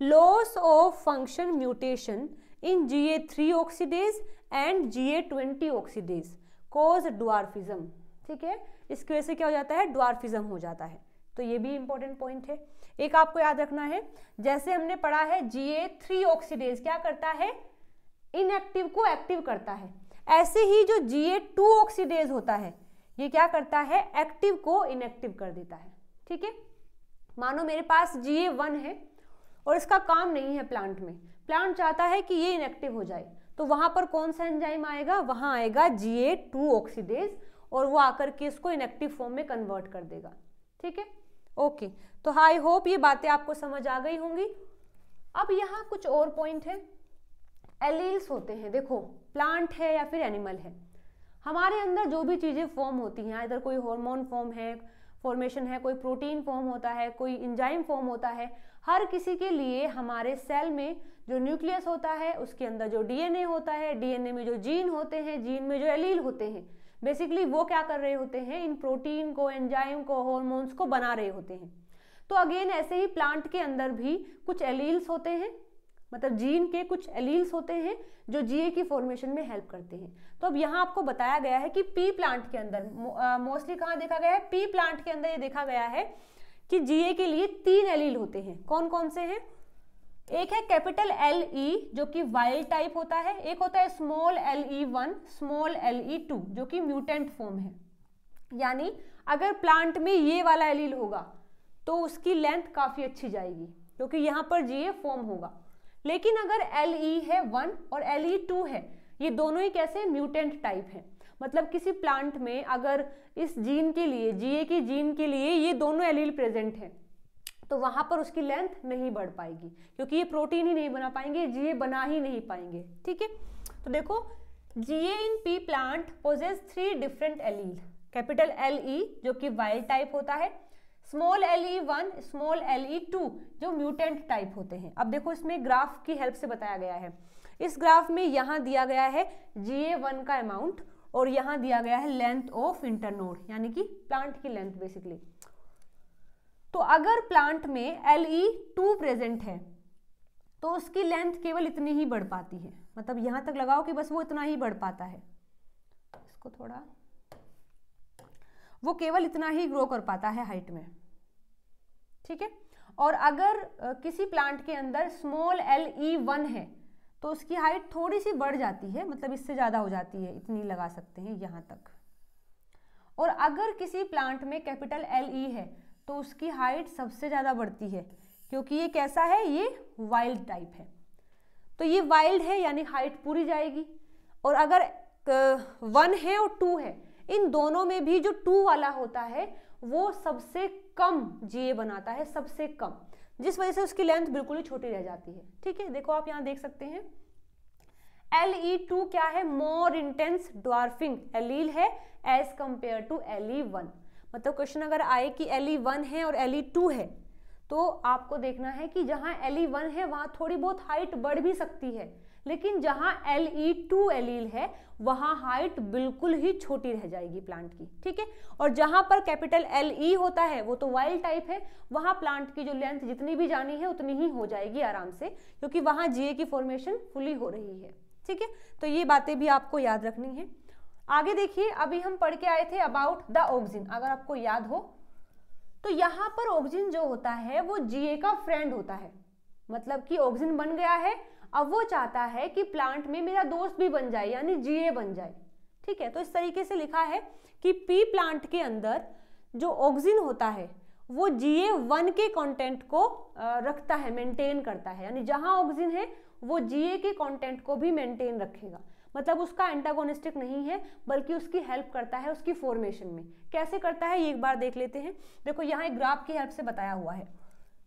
loss of function mutation in GA three oxidase and GA twenty oxidase cause dwarfism ठीक है इसकी वजह से क्या हो जाता है ड्वार्फिज्म हो जाता है तो ये भी इंपॉर्टेंट पॉइंट है एक आपको याद रखना है जैसे हमने पढ़ा है जीए थ्री ऑक्सीडेज क्या करता है इनएक्टिव को एक्टिव करता है ऐसे ही जो जी टू ऑक्सीडेज होता है ये क्या करता है एक्टिव को इनएक्टिव कर देता है ठीक है मानो मेरे पास जी वन है और इसका काम नहीं है प्लांट में प्लांट चाहता है कि ये इनएक्टिव हो जाए तो वहां पर कौन सा एंजाइम आएगा वहां आएगा जी टू ऑक्सीडेज और वो आकर के इसको इनएक्टिव फॉर्म में कन्वर्ट कर देगा ठीक है ओके तो आई होप ये बातें आपको समझ आ गई होंगी अब यहाँ कुछ और पॉइंट है एलील्स होते हैं देखो प्लांट है या फिर एनिमल है हमारे अंदर जो भी चीज़ें फॉर्म होती हैं इधर कोई हार्मोन फॉर्म है फॉर्मेशन है कोई प्रोटीन फॉर्म होता है कोई इंजाइम फॉर्म होता है हर किसी के लिए हमारे सेल में जो न्यूक्लियस होता है उसके अंदर जो डीएनए होता है डीएनए में जो जीन होते हैं जीन में जो एलील होते हैं बेसिकली वो क्या कर रहे होते हैं इन प्रोटीन को एंजाइम को हॉर्मोन्स को बना रहे होते हैं तो अगेन ऐसे ही प्लांट के अंदर भी कुछ एलील्स होते हैं मतलब जीन के कुछ एलील्स होते हैं जो जीए की फॉर्मेशन में हेल्प करते हैं तो अब यहाँ आपको बताया गया है कि पी प्लांट के अंदर मोस्टली कहाँ देखा गया है पी प्लांट के अंदर ये देखा गया है कि जीए के लिए तीन एलील होते हैं कौन कौन से हैं एक है कैपिटल एल ई e, जो कि वाइल्ड टाइप होता है एक होता है small L E one small L E two जो कि म्यूटेंट फॉर्म है यानी अगर प्लांट में ये वाला एलील होगा तो उसकी लेंथ काफ़ी अच्छी जाएगी क्योंकि यहाँ पर जीए फॉर्म होगा लेकिन अगर एल ई e है वन और एल ई टू है ये दोनों ही कैसे म्यूटेंट टाइप है मतलब किसी प्लांट में अगर इस जीन के लिए जीए की जीन के लिए ये दोनों एलील प्रेजेंट e हैं तो वहाँ पर उसकी लेंथ नहीं बढ़ पाएगी क्योंकि ये प्रोटीन ही नहीं बना पाएंगे जीए बना ही नहीं पाएंगे ठीक है तो देखो GA in pea plant possess three different allele capital L E जो कि वाइल्ड टाइप होता है small L E one small L E two जो म्यूटेंट टाइप होते हैं अब देखो इसमें ग्राफ की हेल्प से बताया गया है इस ग्राफ में यहाँ दिया गया है जी ए वन का अमाउंट और यहाँ दिया गया है लेंथ ऑफ इंटरनोड यानी कि प्लांट की लेंथ बेसिकली तो अगर प्लांट में एल ई टू प्रेजेंट है तो उसकी लेंथ केवल इतनी ही बढ़ पाती है मतलब यहां तक लगाओ कि बस वो इतना ही बढ़ पाता है इसको थोड़ा वो केवल इतना ही ग्रो कर पाता है हाइट में ठीक है और अगर किसी प्लांट के अंदर स्मॉल एल ई वन है तो उसकी हाइट थोड़ी सी बढ़ जाती है मतलब इससे ज़्यादा हो जाती है इतनी लगा सकते हैं यहाँ तक और अगर किसी प्लांट में कैपिटल एल ई है तो उसकी हाइट सबसे ज़्यादा बढ़ती है क्योंकि ये कैसा है ये वाइल्ड टाइप है तो ये वाइल्ड है यानी हाइट पूरी जाएगी और अगर वन है और टू है इन दोनों में भी जो टू वाला होता है वो सबसे कम जीए बनाता है सबसे कम जिस वजह से उसकी लेंथ बिल्कुल ही छोटी रह जाती है ठीक है देखो आप यहाँ देख सकते हैं एल ई टू क्या है मोर इंटेंस डॉर्फिंग एलील है as compare to L E one मतलब क्वेश्चन अगर आए कि एल ई वन है और एल ई टू है तो आपको देखना है कि जहाँ एल ई वन है वहाँ थोड़ी बहुत हाइट बढ़ भी सकती है लेकिन जहाँ एल ई टू एलील है वहाँ हाइट बिल्कुल ही छोटी रह जाएगी प्लांट की ठीक है और जहाँ पर कैपिटल एल ई होता है वो तो वाइल्ड टाइप है वहाँ प्लांट की जो लेंथ जितनी भी जानी है उतनी ही हो जाएगी आराम से क्योंकि वहाँ जीए की फॉर्मेशन फुली हो रही है ठीक है तो ये बातें भी आपको याद रखनी है आगे देखिए अभी हम पढ़ के आए थे अबाउट द ऑक्सिन अगर आपको याद हो तो यहाँ पर ऑक्सिन जो होता है वो जीए का फ्रेंड होता है मतलब कि ऑक्सिन बन गया है अब वो चाहता है कि प्लांट में मेरा दोस्त भी बन जाए यानी जीए बन जाए ठीक है तो इस तरीके से लिखा है कि पी प्लांट के अंदर जो ऑक्सीजन होता है वो जीए वन के कंटेंट को रखता है मेंटेन करता है यानी जहां ऑक्सीजन है वो जीए के कंटेंट को भी मेंटेन रखेगा मतलब उसका एंटागोनिस्टिक नहीं है बल्कि उसकी हेल्प करता है उसकी फॉर्मेशन में कैसे करता है ये एक बार देख लेते हैं देखो यहाँ एक ग्राफ की हेल्प से बताया हुआ है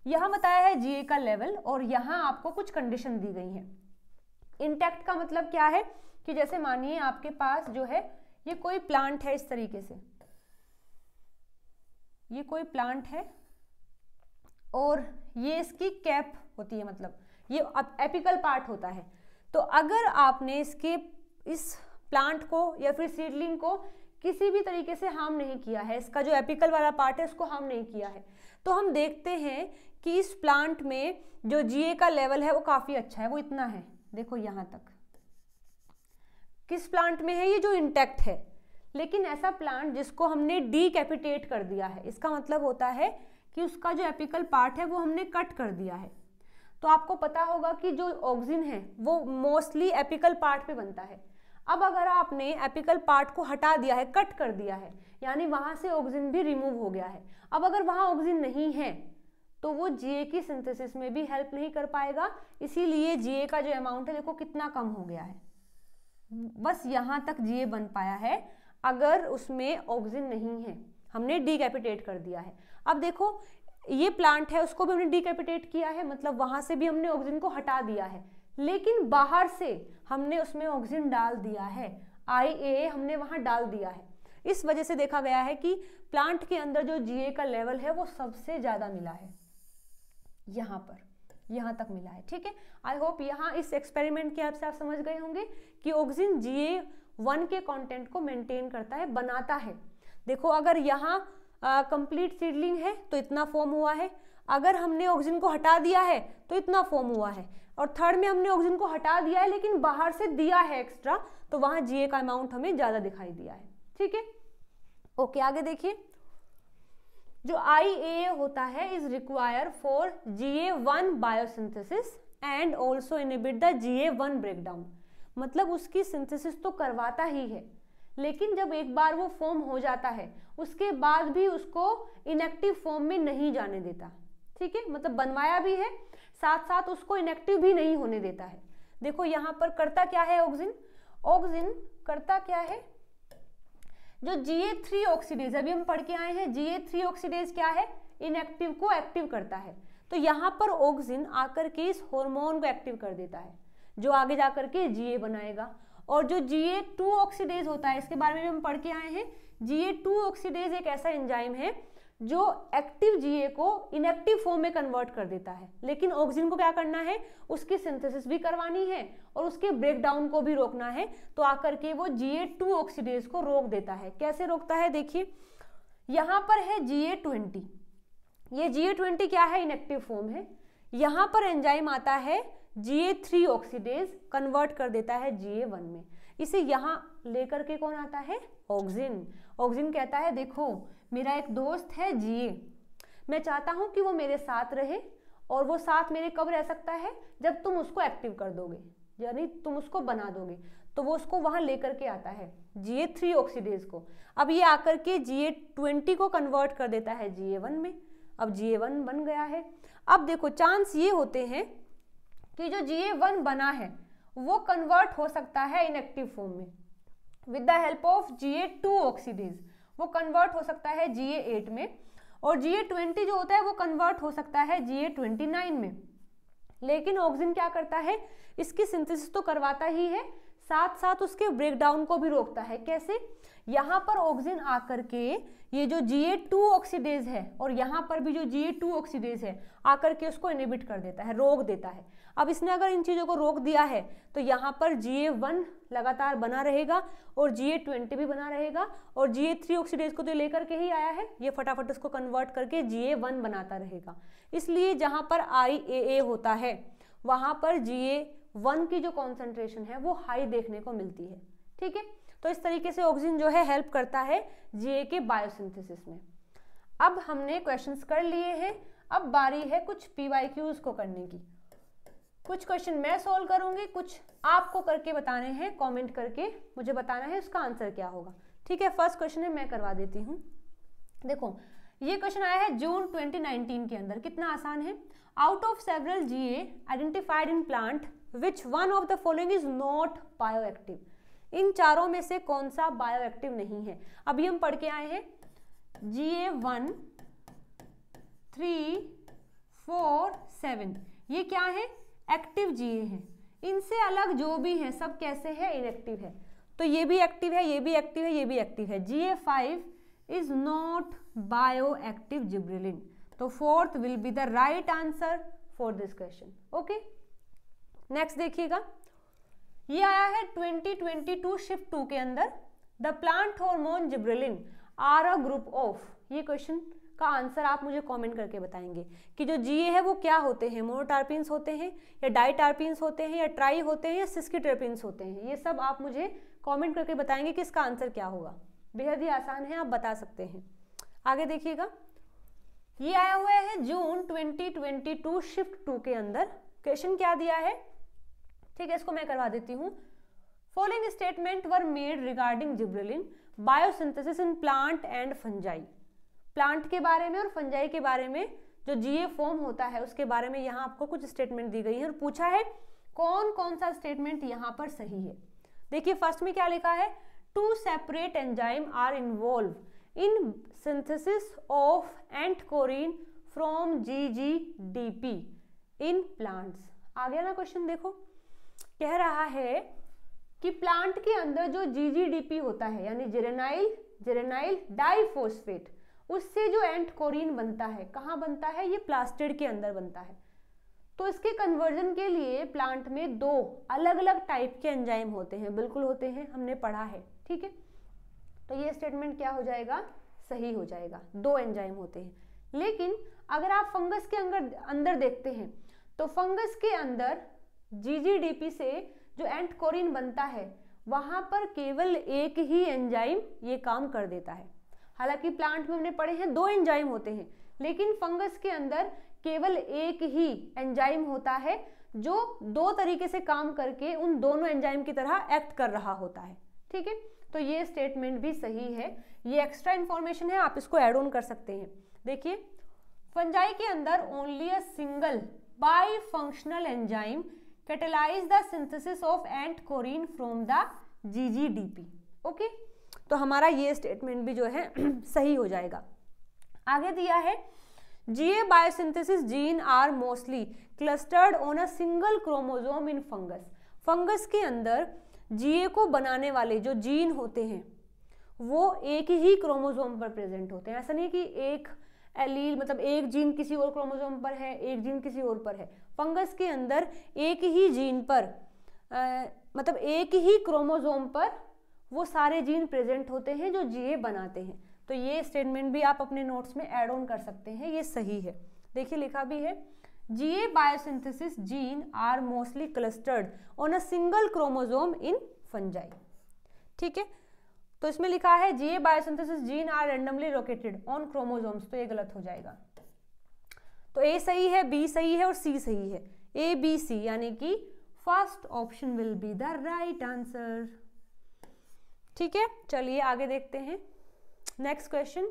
यहां बताया है जीए का लेवल और यहां आपको कुछ कंडीशन दी गई हैं इंटैक्ट का मतलब क्या है कि जैसे मानिए आपके पास जो है ये कोई प्लांट है इस तरीके से ये कोई प्लांट है और ये इसकी कैप होती है मतलब ये एपिकल पार्ट होता है तो अगर आपने इसके इस प्लांट को या फिर सीडलिंग को किसी भी तरीके से हार्म नहीं किया है इसका जो एपिकल वाला पार्ट है उसको हार्म नहीं किया है तो हम देखते हैं कि इस प्लांट में जो जीए का लेवल है वो काफ़ी अच्छा है वो इतना है देखो यहाँ तक किस प्लांट में है ये जो इंटेक्ट है लेकिन ऐसा प्लांट जिसको हमने डी कर दिया है इसका मतलब होता है कि उसका जो एपिकल पार्ट है वो हमने कट कर दिया है तो आपको पता होगा कि जो ऑक्सिन है वो मोस्टली एपिकल पार्ट पे बनता है अब अगर आपने एपिकल पार्ट को हटा दिया है कट कर दिया है यानी वहाँ से ऑक्सिन भी रिमूव हो गया है अब अगर वहाँ ऑक्सिन नहीं है तो वो जी की सिंथेसिस में भी हेल्प नहीं कर पाएगा इसीलिए जी का जो अमाउंट है देखो कितना कम हो गया है बस यहाँ तक जी बन पाया है अगर उसमें ऑक्सीजन नहीं है हमने डिकैपिटेट कर दिया है अब देखो ये प्लांट है उसको भी हमने डिकैपिटेट किया है मतलब वहाँ से भी हमने ऑक्सीजन को हटा दिया है लेकिन बाहर से हमने उसमें ऑक्सीजन डाल दिया है आई हमने वहाँ डाल दिया है इस वजह से देखा गया है कि प्लांट के अंदर जो जीए का लेवल है वो सबसे ज़्यादा मिला है यहाँ पर यहाँ तक मिला है ठीक है आई होप यहाँ इस एक्सपेरिमेंट के आप से आप समझ गए होंगे कि ऑक्सीजन जी ए वन के कंटेंट को मेंटेन करता है बनाता है देखो अगर यहाँ कंप्लीट सीडलिंग है तो इतना फॉर्म हुआ है अगर हमने ऑक्सीजन को हटा दिया है तो इतना फॉर्म हुआ है और थर्ड में हमने ऑक्सीजन को हटा दिया है लेकिन बाहर से दिया है एक्स्ट्रा तो वहां जीए का अमाउंट हमें ज़्यादा दिखाई दिया है ठीक है ओके आगे देखिए जो आई ए होता है is require for G A one biosynthesis and also inhibit the G A one breakdown मतलब उसकी सिंथेसिस तो करवाता ही है लेकिन जब एक बार वो फॉर्म हो जाता है उसके बाद भी उसको इनएक्टिव फॉर्म में नहीं जाने देता ठीक है मतलब बनवाया भी है साथ साथ उसको इनएक्टिव भी नहीं होने देता है देखो यहाँ पर करता क्या है ऑक्सिन ऑक्सिन करता क्या है जो जी ए थ्री ऑक्सीडेज अभी हम पढ़ के आए हैं जी ए थ्री ऑक्सीडेज क्या है इनएक्टिव को एक्टिव करता है तो यहाँ पर ऑक्सीजन आकर के इस हार्मोन को एक्टिव कर देता है जो आगे जाकर के जी बनाएगा और जो जी ए टू ऑक्सीडेज होता है इसके बारे में भी हम पढ़ के आए हैं जी ए टू ऑक्सीडेज एक ऐसा एंजाइम है जो एक्टिव जीए को इनएक्टिव फॉर्म में कन्वर्ट कर देता है लेकिन ऑक्सीजन को क्या करना है उसकी सिंथेसिस भी करवानी है और उसके ब्रेकडाउन को भी रोकना है तो आकर के वो जीए टू ऑक्सीडेज को रोक देता है कैसे रोकता है देखिए यहाँ पर है जीए ट्वेंटी ये जीए ट्वेंटी क्या है इनएक्टिव फॉर्म है यहाँ पर एंजाइम आता है जीए थ्री ऑक्सीडेज कन्वर्ट कर देता है जीए वन में इसे यहाँ लेकर के कौन आता है ऑक्सीजन ऑक्सीजन कहता है देखो मेरा एक दोस्त है जिए मैं चाहता हूँ कि वो मेरे साथ रहे और वो साथ मेरे कब रह सकता है जब तुम उसको एक्टिव कर दोगे यानी तुम उसको बना दोगे तो वो उसको वहाँ लेकर के आता है जीए थ्री ऑक्सीडेज को अब ये आकर के जीए ट्वेंटी को कन्वर्ट कर देता है जीए वन में अब जी ए वन बन गया है अब देखो चांस ये होते हैं कि जो जीए वन बना है वो कन्वर्ट हो सकता है इनएक्टिव फॉर्म में with the help of G A two oxidase वो कन्वर्ट हो सकता है जी एट में और जी ए ट्वेंटी जो होता है वो कन्वर्ट हो सकता है जी ए ट्वेंटी नाइन में लेकिन ऑक्सीजन क्या करता है इसकी सिंथेसिस तो करवाता ही है साथ साथ उसके ब्रेकडाउन को भी रोकता है कैसे यहाँ पर ऑक्सीजन आकर के ये जो जी ए टू ऑक्सीडेज है और यहाँ पर भी जो जी ए टू ऑक्सीडेज है आकर के उसको इनिबिट कर देता है रोक देता है अब इसने अगर इन चीज़ों को रोक दिया है तो यहाँ पर जी ए वन लगातार बना रहेगा और जी ए ट्वेंटी भी बना रहेगा और जी ए थ्री ऑक्सीडेज को तो लेकर के ही आया है ये फटाफट उसको कन्वर्ट करके जी ए वन बनाता रहेगा इसलिए जहाँ पर आई ए ए होता है वहाँ पर जी ए वन की जो कॉन्सेंट्रेशन है वो हाई देखने को मिलती है ठीक है तो इस तरीके से ऑक्सीजन जो है हेल्प करता है जी ए के बायोसिंथेसिस में अब हमने क्वेश्चंस कर लिए हैं अब बारी है कुछ पी वाई क्यूज को करने की कुछ क्वेश्चन मैं सोल्व करूंगी कुछ आपको करके बताने हैं कमेंट करके मुझे बताना है उसका आंसर क्या होगा ठीक है फर्स्ट क्वेश्चन है मैं करवा देती हूँ देखो ये क्वेश्चन आया है जून 2019 के अंदर कितना आसान है out of several A identified in plant which one of the following is not bioactive in चारों में से कौन सा बायो एक्टिव नहीं है अभी हम पढ़ के आए हैं G A one three four seven ये क्या है एक्टिव जीए हैं इनसे अलग जो भी हैं सब कैसे हैं इनएक्टिव है तो ये भी एक्टिव है ये भी एक्टिव है ये भी एक्टिव है G A five is not bioactive gibberellin so fourth will be the right answer for this question okay next देखिएगा ये आया है 2022 शिफ्ट टू के अंदर the plant hormone gibberellin are a group of ये question का answer आप मुझे कमेंट करके बताएंगे कि जो जीए है वो क्या होते हैं मोनोटारपिन होते हैं या डाइटारपिन्स होते हैं या ट्राई होते हैं या सिस्किटरपिन्स होते हैं ये सब आप मुझे कॉमेंट करके बताएंगे कि इसका आंसर क्या होगा बेहद ही आसान है आप बता सकते हैं आगे देखिएगा ये आया हुआ है जून 2022 शिफ्ट टू के अंदर क्वेश्चन क्या दिया है ठीक है इसको मैं करवा देती हूँ following statement were made regarding gibberellin biosynthesis in plant and fungi plant के बारे में और फंजाई के बारे में जो जीए फॉर्म होता है उसके बारे में यहाँ आपको कुछ स्टेटमेंट दी गई है और पूछा है कौन कौन सा स्टेटमेंट यहाँ पर सही है देखिए फर्स्ट में क्या लिखा है two separate enzyme are involve in synthesis of ent kaurene from G G D P in plants आ गया ना क्वेश्चन देखो कह रहा है कि प्लांट के अंदर जो जीजीडीपी होता है यानी जेरेनाइल जेरेनाइल डाइफोस्फेट उससे जो एंटकोरिन बनता है कहाँ बनता है ये प्लास्टिड के अंदर बनता है तो इसके कन्वर्जन के लिए प्लांट में दो अलग अलग टाइप के एंजाइम होते हैं बिल्कुल होते हैं हमने पढ़ा है ठीक है तो ये स्टेटमेंट क्या हो जाएगा सही हो जाएगा दो एंजाइम होते हैं लेकिन अगर आप फंगस के अंदर अंदर देखते हैं तो फंगस के अंदर जीजीडीपी से जो एंटकोरिन बनता है वहाँ पर केवल एक ही एंजाइम ये काम कर देता है हालांकि प्लांट में हमने पढ़े हैं दो एंजाइम होते हैं लेकिन फंगस के अंदर केवल एक ही एंजाइम होता है जो दो तरीके से काम करके उन दोनों एंजाइम की तरह एक्ट कर रहा होता है ठीक है तो ये स्टेटमेंट भी सही है ये एक्स्ट्रा इंफॉर्मेशन है आप इसको एड ऑन कर सकते हैं देखिए फंजाई के अंदर only a single bifunctional enzyme catalyze the synthesis of ent kaurene from the GGDP okay तो हमारा ये स्टेटमेंट भी जो है सही हो जाएगा आगे दिया है GA biosynthesis gene are mostly clustered on a single chromosome in fungus fungus के अंदर जीए को बनाने वाले जो जीन होते हैं वो एक ही क्रोमोजोम पर प्रेजेंट होते हैं ऐसा नहीं कि एक एलील मतलब एक जीन किसी और क्रोमोजोम पर है एक जीन किसी और पर है फंगस के अंदर एक ही जीन पर आ, मतलब एक ही क्रोमोजोम पर वो सारे जीन प्रेजेंट होते हैं जो जीए बनाते हैं तो ये स्टेटमेंट भी आप अपने नोट्स में एड ऑन कर सकते हैं ये सही है देखिए लिखा भी है GA biosynthesis gene are mostly clustered on a single chromosome in fungi ठीक है तो इसमें लिखा है GA biosynthesis gene are randomly located on chromosomes तो ये गलत हो जाएगा तो ए सही है बी सही है और सी सही है ए बी सी यानी कि first option will be the right answer ठीक है चलिए आगे देखते हैं नेक्स्ट क्वेश्चन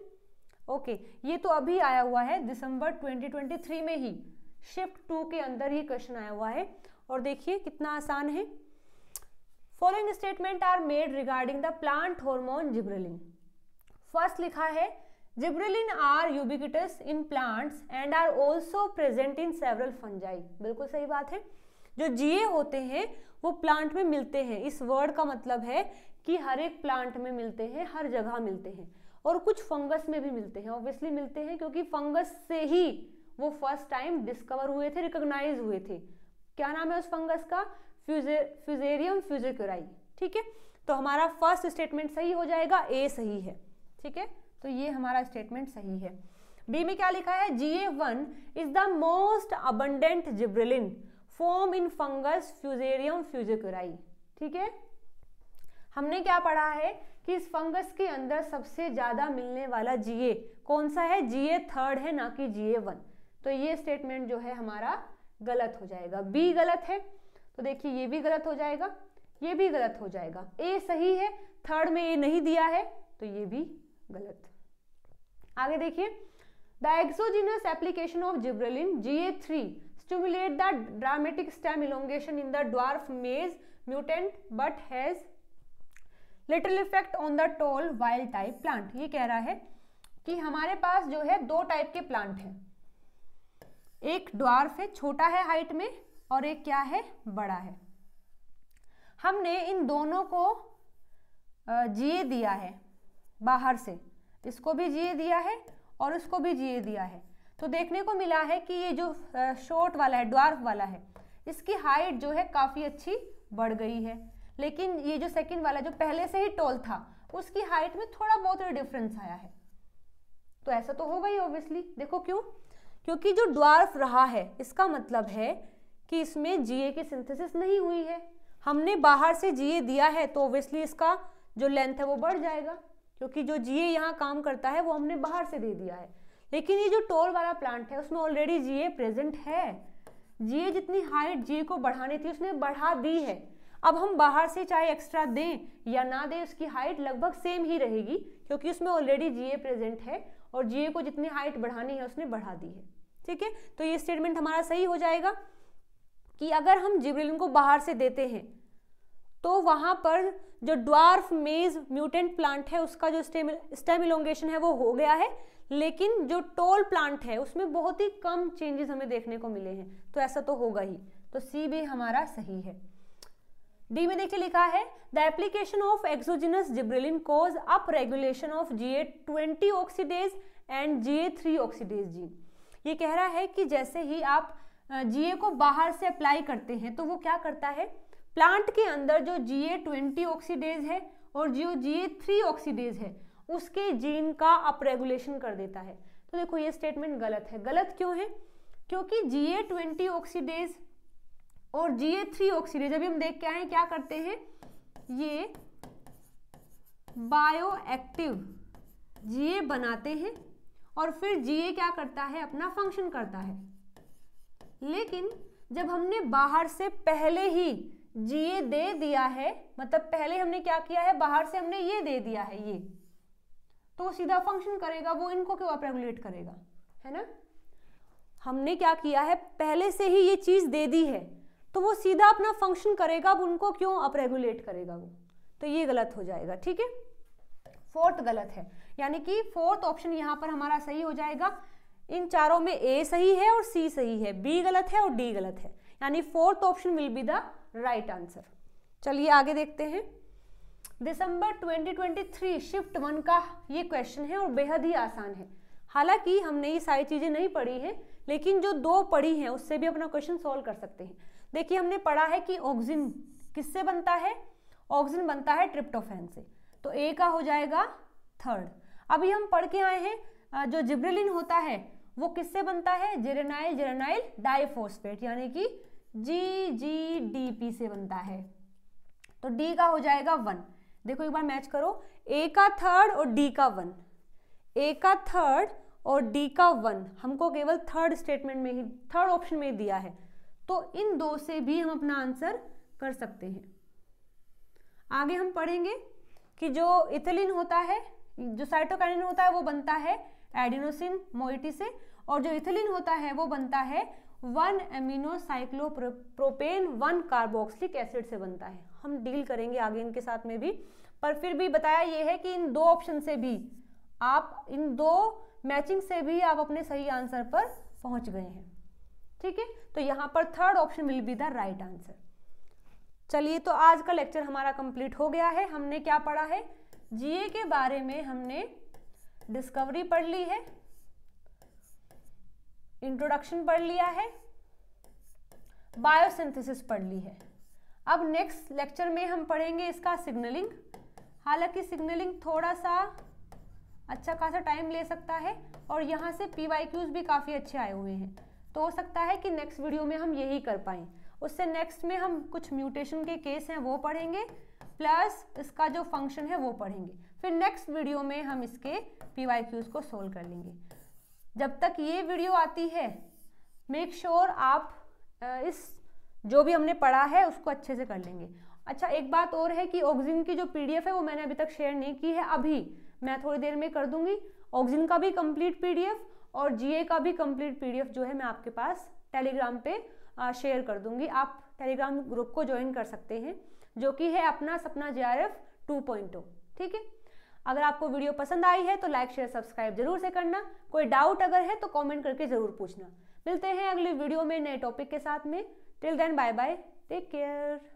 ओके ये तो अभी आया हुआ है दिसंबर 2023 में ही शिफ्ट टू के अंदर ही क्वेश्चन आया हुआ है और देखिए कितना आसान है following statement are made regarding the plant hormone gibberellin first लिखा है gibberellin are ubiquitous in plants and are also present in several fungi बिल्कुल सही बात है जो जीए होते हैं वो प्लांट में मिलते हैं इस वर्ड का मतलब है कि हर एक प्लांट में मिलते हैं हर जगह मिलते हैं और कुछ फंगस में भी मिलते हैं ऑब्वियसली मिलते हैं क्योंकि फंगस से ही वो फर्स्ट टाइम डिस्कवर हुए थे रिकोगनाइज हुए थे क्या नाम है उस फंगस का फ्यूजे फ्यूजेरियम फ्यूजिक्यूराई ठीक है तो हमारा फर्स्ट स्टेटमेंट सही हो जाएगा ए सही है ठीक है तो ये हमारा स्टेटमेंट सही है बी में क्या लिखा है G A one is the most abundant gibberellin form in fungus Fusarium fujikuroi ठीक है हमने क्या पढ़ा है कि इस फंगस के अंदर सबसे ज़्यादा मिलने वाला जीए कौन सा है जीए थर्ड है ना कि जीए वन तो ये स्टेटमेंट जो है हमारा गलत हो जाएगा बी गलत है तो देखिए ये भी गलत हो जाएगा ये भी गलत हो जाएगा ए सही है थर्ड में ए नहीं दिया है तो ये भी गलत आगे देखिए the exogenous application of gibberellin G A three stimulate the dramatic stem elongation in the dwarf maize mutant but has little effect on the tall wild type plant ये कह रहा है कि हमारे पास जो है दो टाइप के प्लांट हैं एक ड्वार्फ है छोटा है हाइट में और एक क्या है बड़ा है हमने इन दोनों को जिए दिया है बाहर से इसको भी जिए दिया है और उसको भी जिए दिया है तो देखने को मिला है कि ये जो शॉर्ट वाला है ड्वार्फ वाला है इसकी हाइट जो है काफ़ी अच्छी बढ़ गई है लेकिन ये जो सेकंड वाला जो पहले से ही टॉल था उसकी हाइट में थोड़ा बहुत डिफरेंस आया है तो ऐसा तो होगा ही ऑब्वियसली देखो क्यों क्योंकि जो ड्वार्फ रहा है इसका मतलब है कि इसमें जीए की सिंथेसिस नहीं हुई है हमने बाहर से जीए दिया है तो ऑब्वियसली इसका जो लेंथ है वो बढ़ जाएगा क्योंकि जो जीए यहाँ काम करता है वो हमने बाहर से दे दिया है लेकिन ये जो टोल वाला प्लांट है उसमें ऑलरेडी जीए प्रेजेंट है जीए जितनी हाइट जीए को बढ़ानी थी उसने बढ़ा दी है अब हम बाहर से चाहे एक्स्ट्रा दें या ना दें उसकी हाइट लगभग सेम ही रहेगी क्योंकि उसमें ऑलरेडी जीए प्रेजेंट है और जीए को जितनी हाइट बढ़ानी है उसने बढ़ा दी है ठीक है तो ये स्टेटमेंट हमारा सही हो जाएगा कि अगर हम जिब्रिलिन को बाहर से देते हैं तो वहाँ पर जो ड्वार्फ मेज म्यूटेंट प्लांट है उसका जो स्टेम इलोंगेशन है वो हो गया है लेकिन जो टोल प्लांट है उसमें बहुत ही कम चेंजेस हमें देखने को मिले हैं तो ऐसा तो होगा ही तो सी भी हमारा सही है डी में देखिए लिखा है the application of exogenous gibberellin cause up regulation of G A twenty oxidase and G A three oxidase जी ये कह रहा है कि जैसे ही आप जी ए को बाहर से अप्लाई करते हैं तो वो क्या करता है प्लांट के अंदर जो जी ए ट्वेंटी ऑक्सीडेज है और जो जी ए थ्री ऑक्सीडेज है उसके जीन का अप रेगुलेशन कर देता है तो देखो ये स्टेटमेंट गलत है गलत क्यों है क्योंकि जी ए ट्वेंटी ऑक्सीडेज और जी ए थ्री ऑक्सीडेज अभी हम देख के आए क्या करते हैं ये बायो एक्टिव जीए बनाते हैं और फिर जीए क्या करता है अपना फंक्शन करता है लेकिन जब हमने बाहर से पहले ही जीए दे दिया है मतलब पहले हमने क्या किया है बाहर से हमने ये दे दिया है ये तो सीधा फंक्शन करेगा वो इनको क्यों आप रेगुलेट करेगा है ना हमने क्या किया है पहले से ही ये चीज़ दे दी है तो वो सीधा अपना फंक्शन करेगा अब उनको क्यों अप रेगुलेट करेगा वो तो ये गलत हो जाएगा ठीक है फोर्थ गलत है यानी कि फोर्थ ऑप्शन यहाँ पर हमारा सही हो जाएगा इन चारों में ए सही है और सी सही है बी गलत है और डी गलत है यानी fourth option will be the right answer चलिए आगे देखते हैं दिसंबर 2023 शिफ्ट वन का ये क्वेश्चन है और बेहद ही आसान है हालांकि हमने ये सारी चीज़ें नहीं पढ़ी हैं लेकिन जो दो पढ़ी हैं उससे भी अपना क्वेश्चन सॉल्व कर सकते हैं देखिए हमने पढ़ा है कि ऑक्सिन किससे बनता है ऑक्सिन बनता है ट्रिप्टोफैन से तो ए का हो जाएगा थर्ड अभी हम पढ़ के आए हैं जो जिब्रेलिन होता है वो किससे बनता है जेरेनाइल जेरेनाइल डाइफोस्फेट यानी कि जी जी डी पी से बनता है तो डी का हो जाएगा वन देखो एक बार मैच करो ए का थर्ड और डी का वन ए का थर्ड और डी का वन हमको केवल थर्ड स्टेटमेंट में ही थर्ड ऑप्शन में ही दिया है तो इन दो से भी हम अपना आंसर कर सकते हैं आगे हम पढ़ेंगे कि जो इथिलीन होता है जो साइटोकाइनिन होता है वो बनता है एडिनोसिन मोइटी से और जो इथिलीन होता है वो बनता है one amino cyclopropane one carboxylic acid से बनता है हम डील करेंगे आगे इनके साथ में भी पर फिर भी बताया ये है कि इन दो ऑप्शन से भी आप इन दो मैचिंग से भी आप अपने सही आंसर पर पहुंच गए हैं ठीक है तो यहाँ पर third option will be the right answer चलिए तो आज का लेक्चर हमारा कंप्लीट हो गया है हमने क्या पढ़ा है जीए के बारे में हमने डिस्कवरी पढ़ ली है इंट्रोडक्शन पढ़ लिया है बायोसिंथेसिस पढ़ ली है अब नेक्स्ट लेक्चर में हम पढ़ेंगे इसका सिग्नलिंग हालांकि सिग्नलिंग थोड़ा सा अच्छा खासा टाइम ले सकता है और यहाँ से पी भी काफ़ी अच्छे आए हुए हैं तो हो सकता है कि नेक्स्ट वीडियो में हम यही कर पाएँ उससे नेक्स्ट में हम कुछ म्यूटेशन के केस हैं वो पढ़ेंगे प्लस इसका जो फंक्शन है वो पढ़ेंगे फिर नेक्स्ट वीडियो में हम इसके पी वाई क्यूज़ को सोल्व कर लेंगे जब तक ये वीडियो आती है मेक श्योर sure आप इस जो भी हमने पढ़ा है उसको अच्छे से कर लेंगे अच्छा एक बात और है कि ऑक्सीजन की जो पीडीएफ है वो मैंने अभी तक शेयर नहीं की है अभी मैं थोड़ी देर में कर दूंगी ऑक्सीजन का भी कंप्लीट पीडीएफ और जीए का भी कंप्लीट पीडीएफ जो है मैं आपके पास टेलीग्राम पे शेयर कर दूंगी आप टेलीग्राम ग्रुप को ज्वाइन कर सकते हैं जो कि है अपना सपना J R F to point ठीक है अगर आपको वीडियो पसंद आई है तो लाइक शेयर सब्सक्राइब जरूर से करना कोई डाउट अगर है तो कमेंट करके जरूर पूछना मिलते हैं अगले वीडियो में नए टॉपिक के साथ में till then bye bye take care